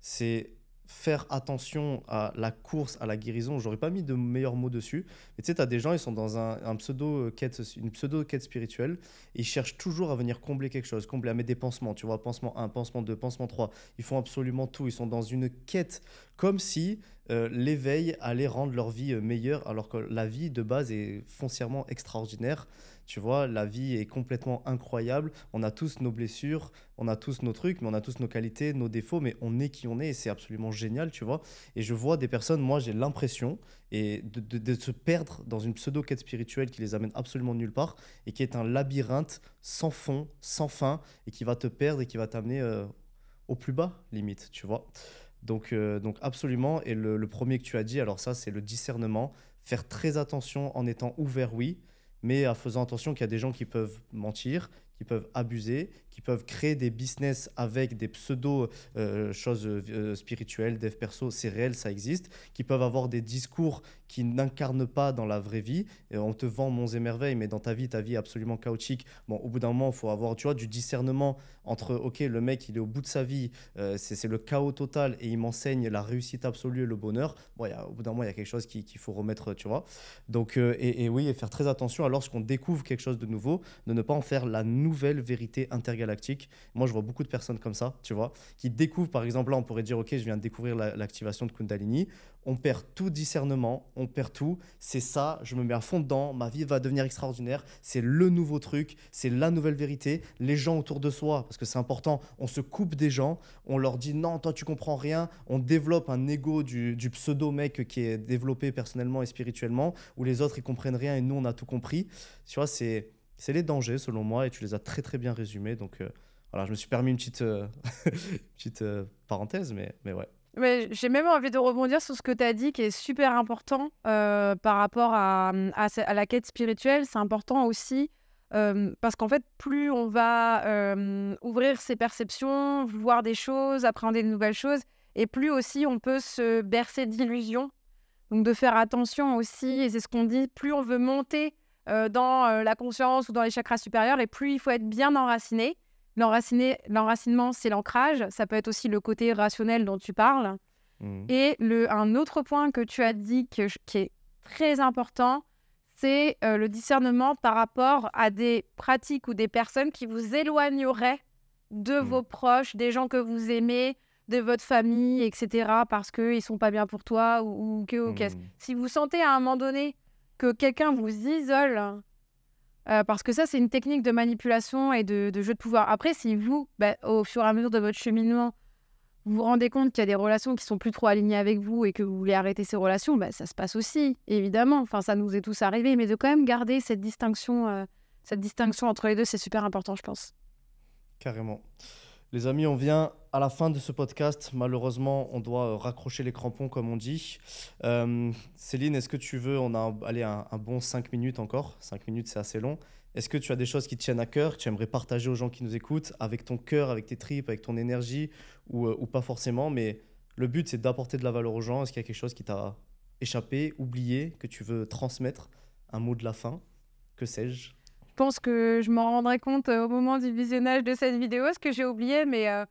B: C'est faire attention à la course, à la guérison. J'aurais pas mis de meilleurs mots dessus. Mais tu sais, tu as des gens, ils sont dans un, pseudo quête, une pseudo-quête spirituelle. ils cherchent toujours à venir combler quelque chose, combler à mettre des pansements. Tu vois, pansement 1, pansement 2, pansement 3. Ils font absolument tout. Ils sont dans une quête. Comme si euh, l'éveil allait rendre leur vie euh, meilleure, alors que la vie de base est foncièrement extraordinaire. Tu vois, la vie est complètement incroyable. On a tous nos blessures, on a tous nos trucs, mais on a tous nos qualités, nos défauts, mais on est qui on est et c'est absolument génial, tu vois. Et je vois des personnes, moi j'ai l'impression et de, se perdre dans une pseudo-quête spirituelle qui les amène absolument nulle part et qui est un labyrinthe sans fond, sans fin et qui va te perdre et qui va t'amener euh, au plus bas, limite, tu vois. Donc, euh, absolument. Et le, premier que tu as dit, alors ça, c'est le discernement. Faire très attention en étant ouvert, oui, mais en faisant attention qu'il y a des gens qui peuvent mentir, qui peuvent abuser, qui peuvent créer des business avec des pseudo euh, choses euh, euh, spirituelles, dev perso, c'est réel, ça existe, qui peuvent avoir des discours qui n'incarnent pas dans la vraie vie. Et on te vend monts et merveilles, mais dans ta vie, ta vie est absolument chaotique. Bon, au bout d'un moment, il faut avoir tu vois, du discernement entre, ok, le mec, il est au bout de sa vie, c'est le chaos total et il m'enseigne la réussite absolue et le bonheur. Bon, y a, au bout d'un moment, il y a quelque chose qu'il faut remettre, tu vois. Donc, et, oui, et faire très attention à lorsqu'on découvre quelque chose de nouveau, de ne pas en faire la nouvelle vérité intergalactique moi, je vois beaucoup de personnes comme ça, tu vois, qui découvrent, par exemple, là, on pourrait dire, OK, je viens de découvrir l'activation de Kundalini. On perd tout discernement, on perd tout. C'est ça, je me mets à fond dedans, ma vie va devenir extraordinaire. C'est le nouveau truc, c'est la nouvelle vérité. Les gens autour de soi, parce que c'est important, on se coupe des gens, on leur dit non, toi, tu comprends rien. On développe un ego du, du pseudo-mec qui est développé personnellement et spirituellement, où les autres, ils comprennent rien et nous, on a tout compris. Tu vois, c'est c'est les dangers, selon moi, et tu les as très très bien résumés. Donc euh, voilà, je me suis permis une petite, euh, [LAUGHS] petite euh, parenthèse, mais, mais ouais.
A: Mais j'ai même envie de rebondir sur ce que tu as dit qui est super important par rapport à, à, la quête spirituelle. C'est important aussi parce qu'en fait, plus on va ouvrir ses perceptions, voir des choses, apprendre de nouvelles choses, et plus aussi on peut se bercer d'illusions. Donc de faire attention aussi, et c'est ce qu'on dit, plus on veut monter euh, dans euh, la conscience ou dans les chakras supérieurs. Et plus il faut être bien enraciné. L'enracinement, c'est l'ancrage. Ça peut être aussi le côté rationnel dont tu parles. Mmh. Et un autre point que tu as dit qui est très important, c'est euh, le discernement par rapport à des pratiques ou des personnes qui vous éloigneraient de mmh. vos proches, des gens que vous aimez, de votre famille, etc., parce qu'ils ne sont pas bien pour toi ou, que... Mmh. si vous sentez à un moment donné que quelqu'un vous isole, euh, parce que ça, c'est une technique de manipulation et de, jeu de pouvoir. Après, si vous, bah, au fur et à mesure de votre cheminement, vous vous rendez compte qu'il y a des relations qui sont plus trop alignées avec vous et que vous voulez arrêter ces relations, bah, ça se passe aussi, évidemment. Enfin, ça nous est tous arrivé, mais de quand même garder cette distinction, euh, cette distinction entre les deux, c'est super important, je pense.
B: Carrément. Les amis, on vient à la fin de ce podcast. Malheureusement, on doit euh, raccrocher les crampons, comme on dit. Euh, Céline, est-ce que tu veux, on a allez, un, bon 5 minutes encore. 5 minutes, c'est assez long. Est-ce que tu as des choses qui te tiennent à cœur, que tu aimerais partager aux gens qui nous écoutent, avec ton cœur, avec tes tripes, avec ton énergie, ou, euh, ou pas forcément Mais le but, c'est d'apporter de la valeur aux gens. Est-ce qu'il y a quelque chose qui t'a échappé, oublié, que tu veux transmettre Un mot de la fin Que sais-je
A: je pense que je m'en rendrai compte euh, au moment du visionnage de cette vidéo, ce que j'ai oublié, mais euh,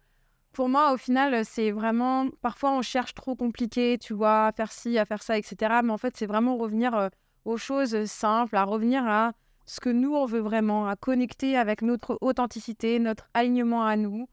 A: pour moi, au final, c'est vraiment. Parfois, on cherche trop compliqué, tu vois, à faire ci, à faire ça, etc. Mais en fait, c'est vraiment revenir euh, aux choses simples, à revenir à ce que nous, on veut vraiment, à connecter avec notre authenticité, notre alignement à nous,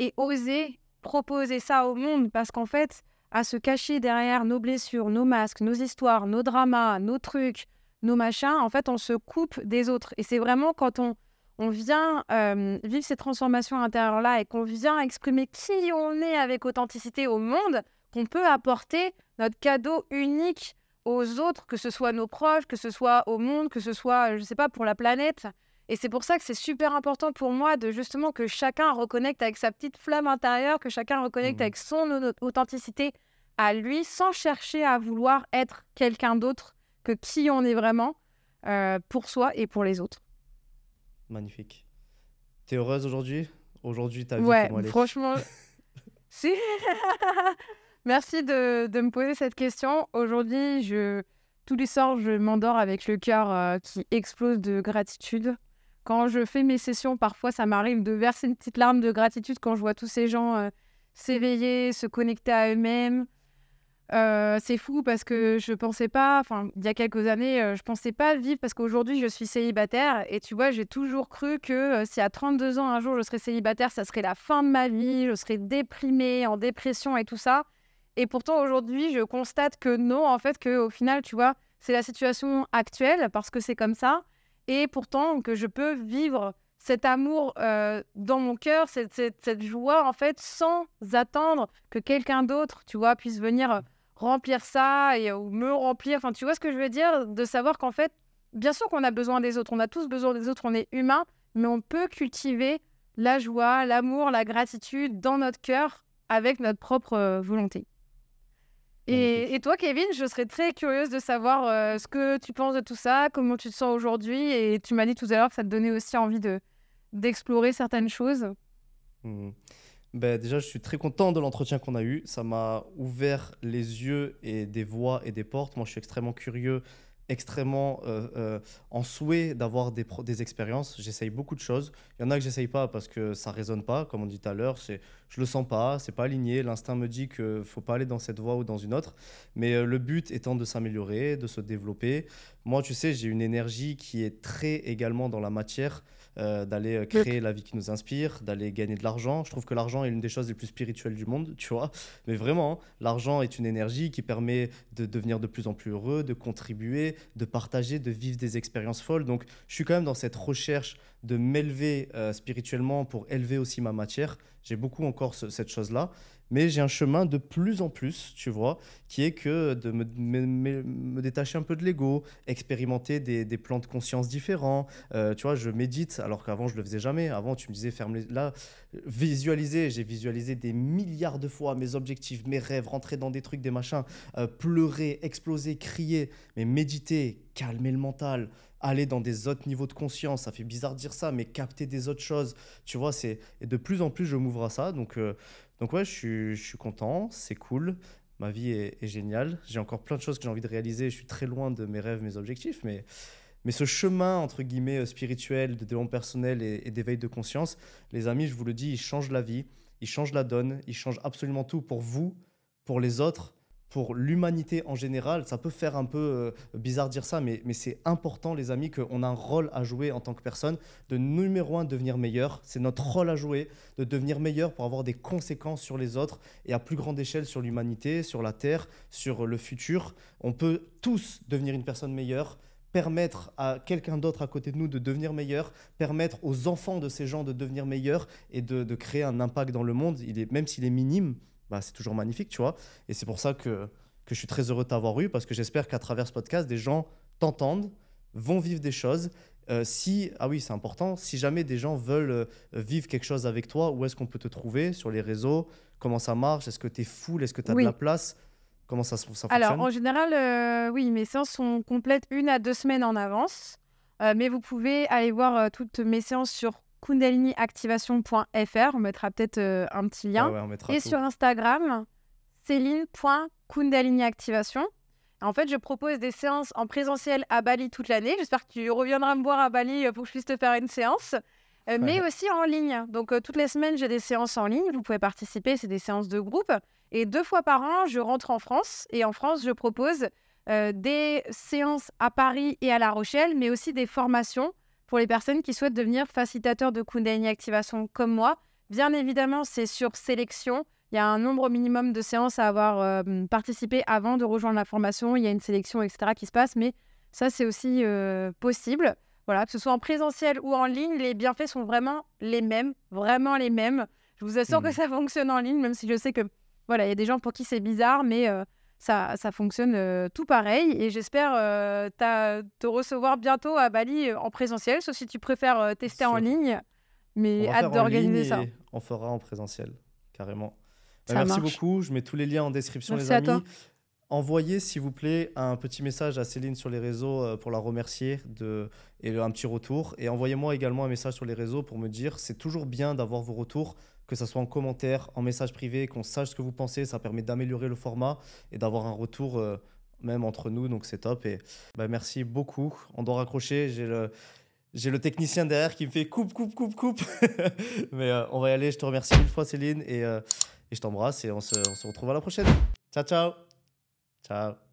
A: et oser proposer ça au monde, parce qu'en fait, à se cacher derrière nos blessures, nos masques, nos histoires, nos dramas, nos trucs, nos machins, en fait, on se coupe des autres. Et c'est vraiment quand on, on vient euh, vivre ces transformations intérieures-là et qu'on vient exprimer qui on est avec authenticité au monde, qu'on peut apporter notre cadeau unique aux autres, que ce soit nos proches, que ce soit au monde, que ce soit, euh, je ne sais pas, pour la planète. Et c'est pour ça que c'est super important pour moi de justement que chacun reconnecte avec sa petite flamme intérieure, que chacun reconnecte mmh. avec son authenticité à lui, sans chercher à vouloir être quelqu'un d'autre que qui on est vraiment euh, pour soi et pour les autres.
B: Magnifique. T'es heureuse aujourd'hui Aujourd'hui, ta vie, ouais, franchement,
A: [LAUGHS] si. [LAUGHS] Merci de, me poser cette question. Aujourd'hui, je, tous les soirs, je m'endors avec le cœur euh, qui explose de gratitude. Quand je fais mes sessions, parfois, ça m'arrive de verser une petite larme de gratitude quand je vois tous ces gens euh, s'éveiller, se connecter à eux-mêmes, c'est fou parce que je pensais pas, enfin, il y a quelques années, je pensais pas vivre parce qu'aujourd'hui, je suis célibataire. Et tu vois, j'ai toujours cru que si à 32 ans, un jour, je serais célibataire, ça serait la fin de ma mmh. vie, je serais déprimée, en dépression et tout ça. Et pourtant, aujourd'hui, je constate que non, en fait, qu'au final, tu vois, c'est la situation actuelle parce que c'est comme ça. Et pourtant, que je peux vivre cet amour dans mon cœur, cette, cette, joie, en fait, sans attendre que quelqu'un d'autre, tu vois, puisse venir remplir ça et, euh, ou me remplir. Enfin, tu vois ce que je veux dire De savoir qu'en fait, bien sûr qu'on a besoin des autres, on a tous besoin des autres, on est humain, mais on peut cultiver la joie, l'amour, la gratitude dans notre cœur avec notre propre euh, volonté. Et, et, toi, Kevin, je serais très curieuse de savoir euh, ce que tu penses de tout ça, comment tu te sens aujourd'hui. Et tu m'as dit tout à l'heure que ça te donnait aussi envie de d'explorer certaines choses.
B: Mmh. Ben, déjà, je suis très content de l'entretien qu'on a eu. Ça m'a ouvert les yeux et des voies et des portes. Moi, je suis extrêmement curieux, extrêmement euh, euh, en souhait d'avoir des, des expériences. J'essaye beaucoup de choses. Il y en a que j'essaye pas parce que ça résonne pas, comme on dit tout à l'heure. C'est, je le sens pas, c'est pas aligné. L'instinct me dit que faut pas aller dans cette voie ou dans une autre. Mais euh, le but étant de s'améliorer, de se développer. Moi, tu sais, j'ai une énergie qui est très également dans la matière. Euh, d'aller euh, créer la vie qui nous inspire, d'aller gagner de l'argent. Je trouve que l'argent est l'une des choses les plus spirituelles du monde, tu vois. Mais vraiment, hein, l'argent est une énergie qui permet de devenir de plus en plus heureux, de contribuer, de partager, de vivre des expériences folles. Donc, je suis quand même dans cette recherche de m'élever euh, spirituellement pour élever aussi ma matière. J'ai beaucoup encore cette chose-là. Mais j'ai un chemin de plus en plus, tu vois, qui est que de me, détacher un peu de l'ego, expérimenter des, plans de conscience différents. Euh, tu vois, je médite alors qu'avant, je le faisais jamais. Avant, tu me disais, ferme les... Là, visualiser, j'ai visualisé des milliards de fois mes objectifs, mes rêves, rentrer dans des trucs, des machins, euh, pleurer, exploser, crier, mais méditer, calmer le mental, aller dans des autres niveaux de conscience. Ça fait bizarre de dire ça, mais capter des autres choses. Tu vois, c'est et de plus en plus je m'ouvre à ça. Donc, euh, donc ouais, je suis, content, c'est cool. Ma vie est, géniale. J'ai encore plein de choses que j'ai envie de réaliser. Je suis très loin de mes rêves, mes objectifs, mais mais ce chemin entre guillemets euh, spirituel, de développement personnel et, et d'éveil de conscience, les amis, je vous le dis, il change la vie, il change la donne, il change absolument tout pour vous, pour les autres pour l'humanité en général, ça peut faire un peu euh, bizarre dire ça, mais, c'est important, les amis, qu'on a un rôle à jouer en tant que personne, de numéro un, devenir meilleur. C'est notre rôle à jouer, de devenir meilleur pour avoir des conséquences sur les autres et à plus grande échelle sur l'humanité, sur la Terre, sur le futur. On peut tous devenir une personne meilleure permettre à quelqu'un d'autre à côté de nous de devenir meilleur, permettre aux enfants de ces gens de devenir meilleurs et de, créer un impact dans le monde, même s'il est minime, bah, c'est toujours magnifique, tu vois. Et c'est pour ça que, que je suis très heureux de t'avoir eu, parce que j'espère qu'à travers ce podcast, des gens t'entendent, vont vivre des choses. Euh, si, ah oui, c'est important, si jamais des gens veulent euh, vivre quelque chose avec toi, où est-ce qu'on peut te trouver Sur les réseaux Comment ça marche Est-ce que tu es full Est-ce que tu as de la place Comment ça, ça fonctionne Alors, en
A: général, euh, oui, mes séances sont complètes une à deux semaines en avance. mais vous pouvez aller voir toutes mes séances sur kundaliniactivation.fr. On mettra peut-être euh, un petit lien. et sur Instagram, céline.kundaliniactivation. En fait, je propose des séances en présentiel à Bali toute l'année. J'espère que tu reviendras me voir à Bali euh, pour que je puisse te faire une séance. Euh, mais aussi en ligne. Donc, toutes les semaines, j'ai des séances en ligne. Vous pouvez participer. C'est des séances de groupe. Et deux fois par an, je rentre en France. Et en France, je propose des séances à Paris et à La Rochelle, mais aussi des formations pour les personnes qui souhaitent devenir facilitateurs de Kundalini Activation comme moi. Bien évidemment, c'est sur sélection. Il y a un nombre minimum de séances à avoir euh, participé avant de rejoindre la formation. Il y a une sélection, etc., qui se passe, mais ça, c'est aussi euh, possible. Voilà, que ce soit en présentiel ou en ligne, les bienfaits sont vraiment les mêmes, vraiment les mêmes. Je vous assure mmh. que ça fonctionne en ligne, même si je sais que voilà, il y a des gens pour qui c'est bizarre, mais euh, ça, fonctionne tout pareil. Et j'espère te recevoir bientôt à Bali en présentiel, sauf si tu préfères tester en ligne. Mais hâte d'organiser ça.
B: On fera en présentiel, carrément. Bah, merci beaucoup. Je mets tous les liens en description, les amis. Envoyez, s'il vous plaît, un petit message à Céline sur les réseaux pour la remercier de... et un petit retour. Et envoyez-moi également un message sur les réseaux pour me dire c'est toujours bien d'avoir vos retours que ce soit en commentaire, en message privé, qu'on sache ce que vous pensez. Ça permet d'améliorer le format et d'avoir un retour euh, même entre nous. Donc c'est top. Et bah, merci beaucoup. On doit raccrocher. J'ai le. le technicien derrière qui me fait coupe, coupe, coupe, coupe. [LAUGHS] Mais euh, on va y aller. Je te remercie une fois, Céline. Euh, et, je t'embrasse. Et on se, on se retrouve à la prochaine. Ciao, ciao. Ciao.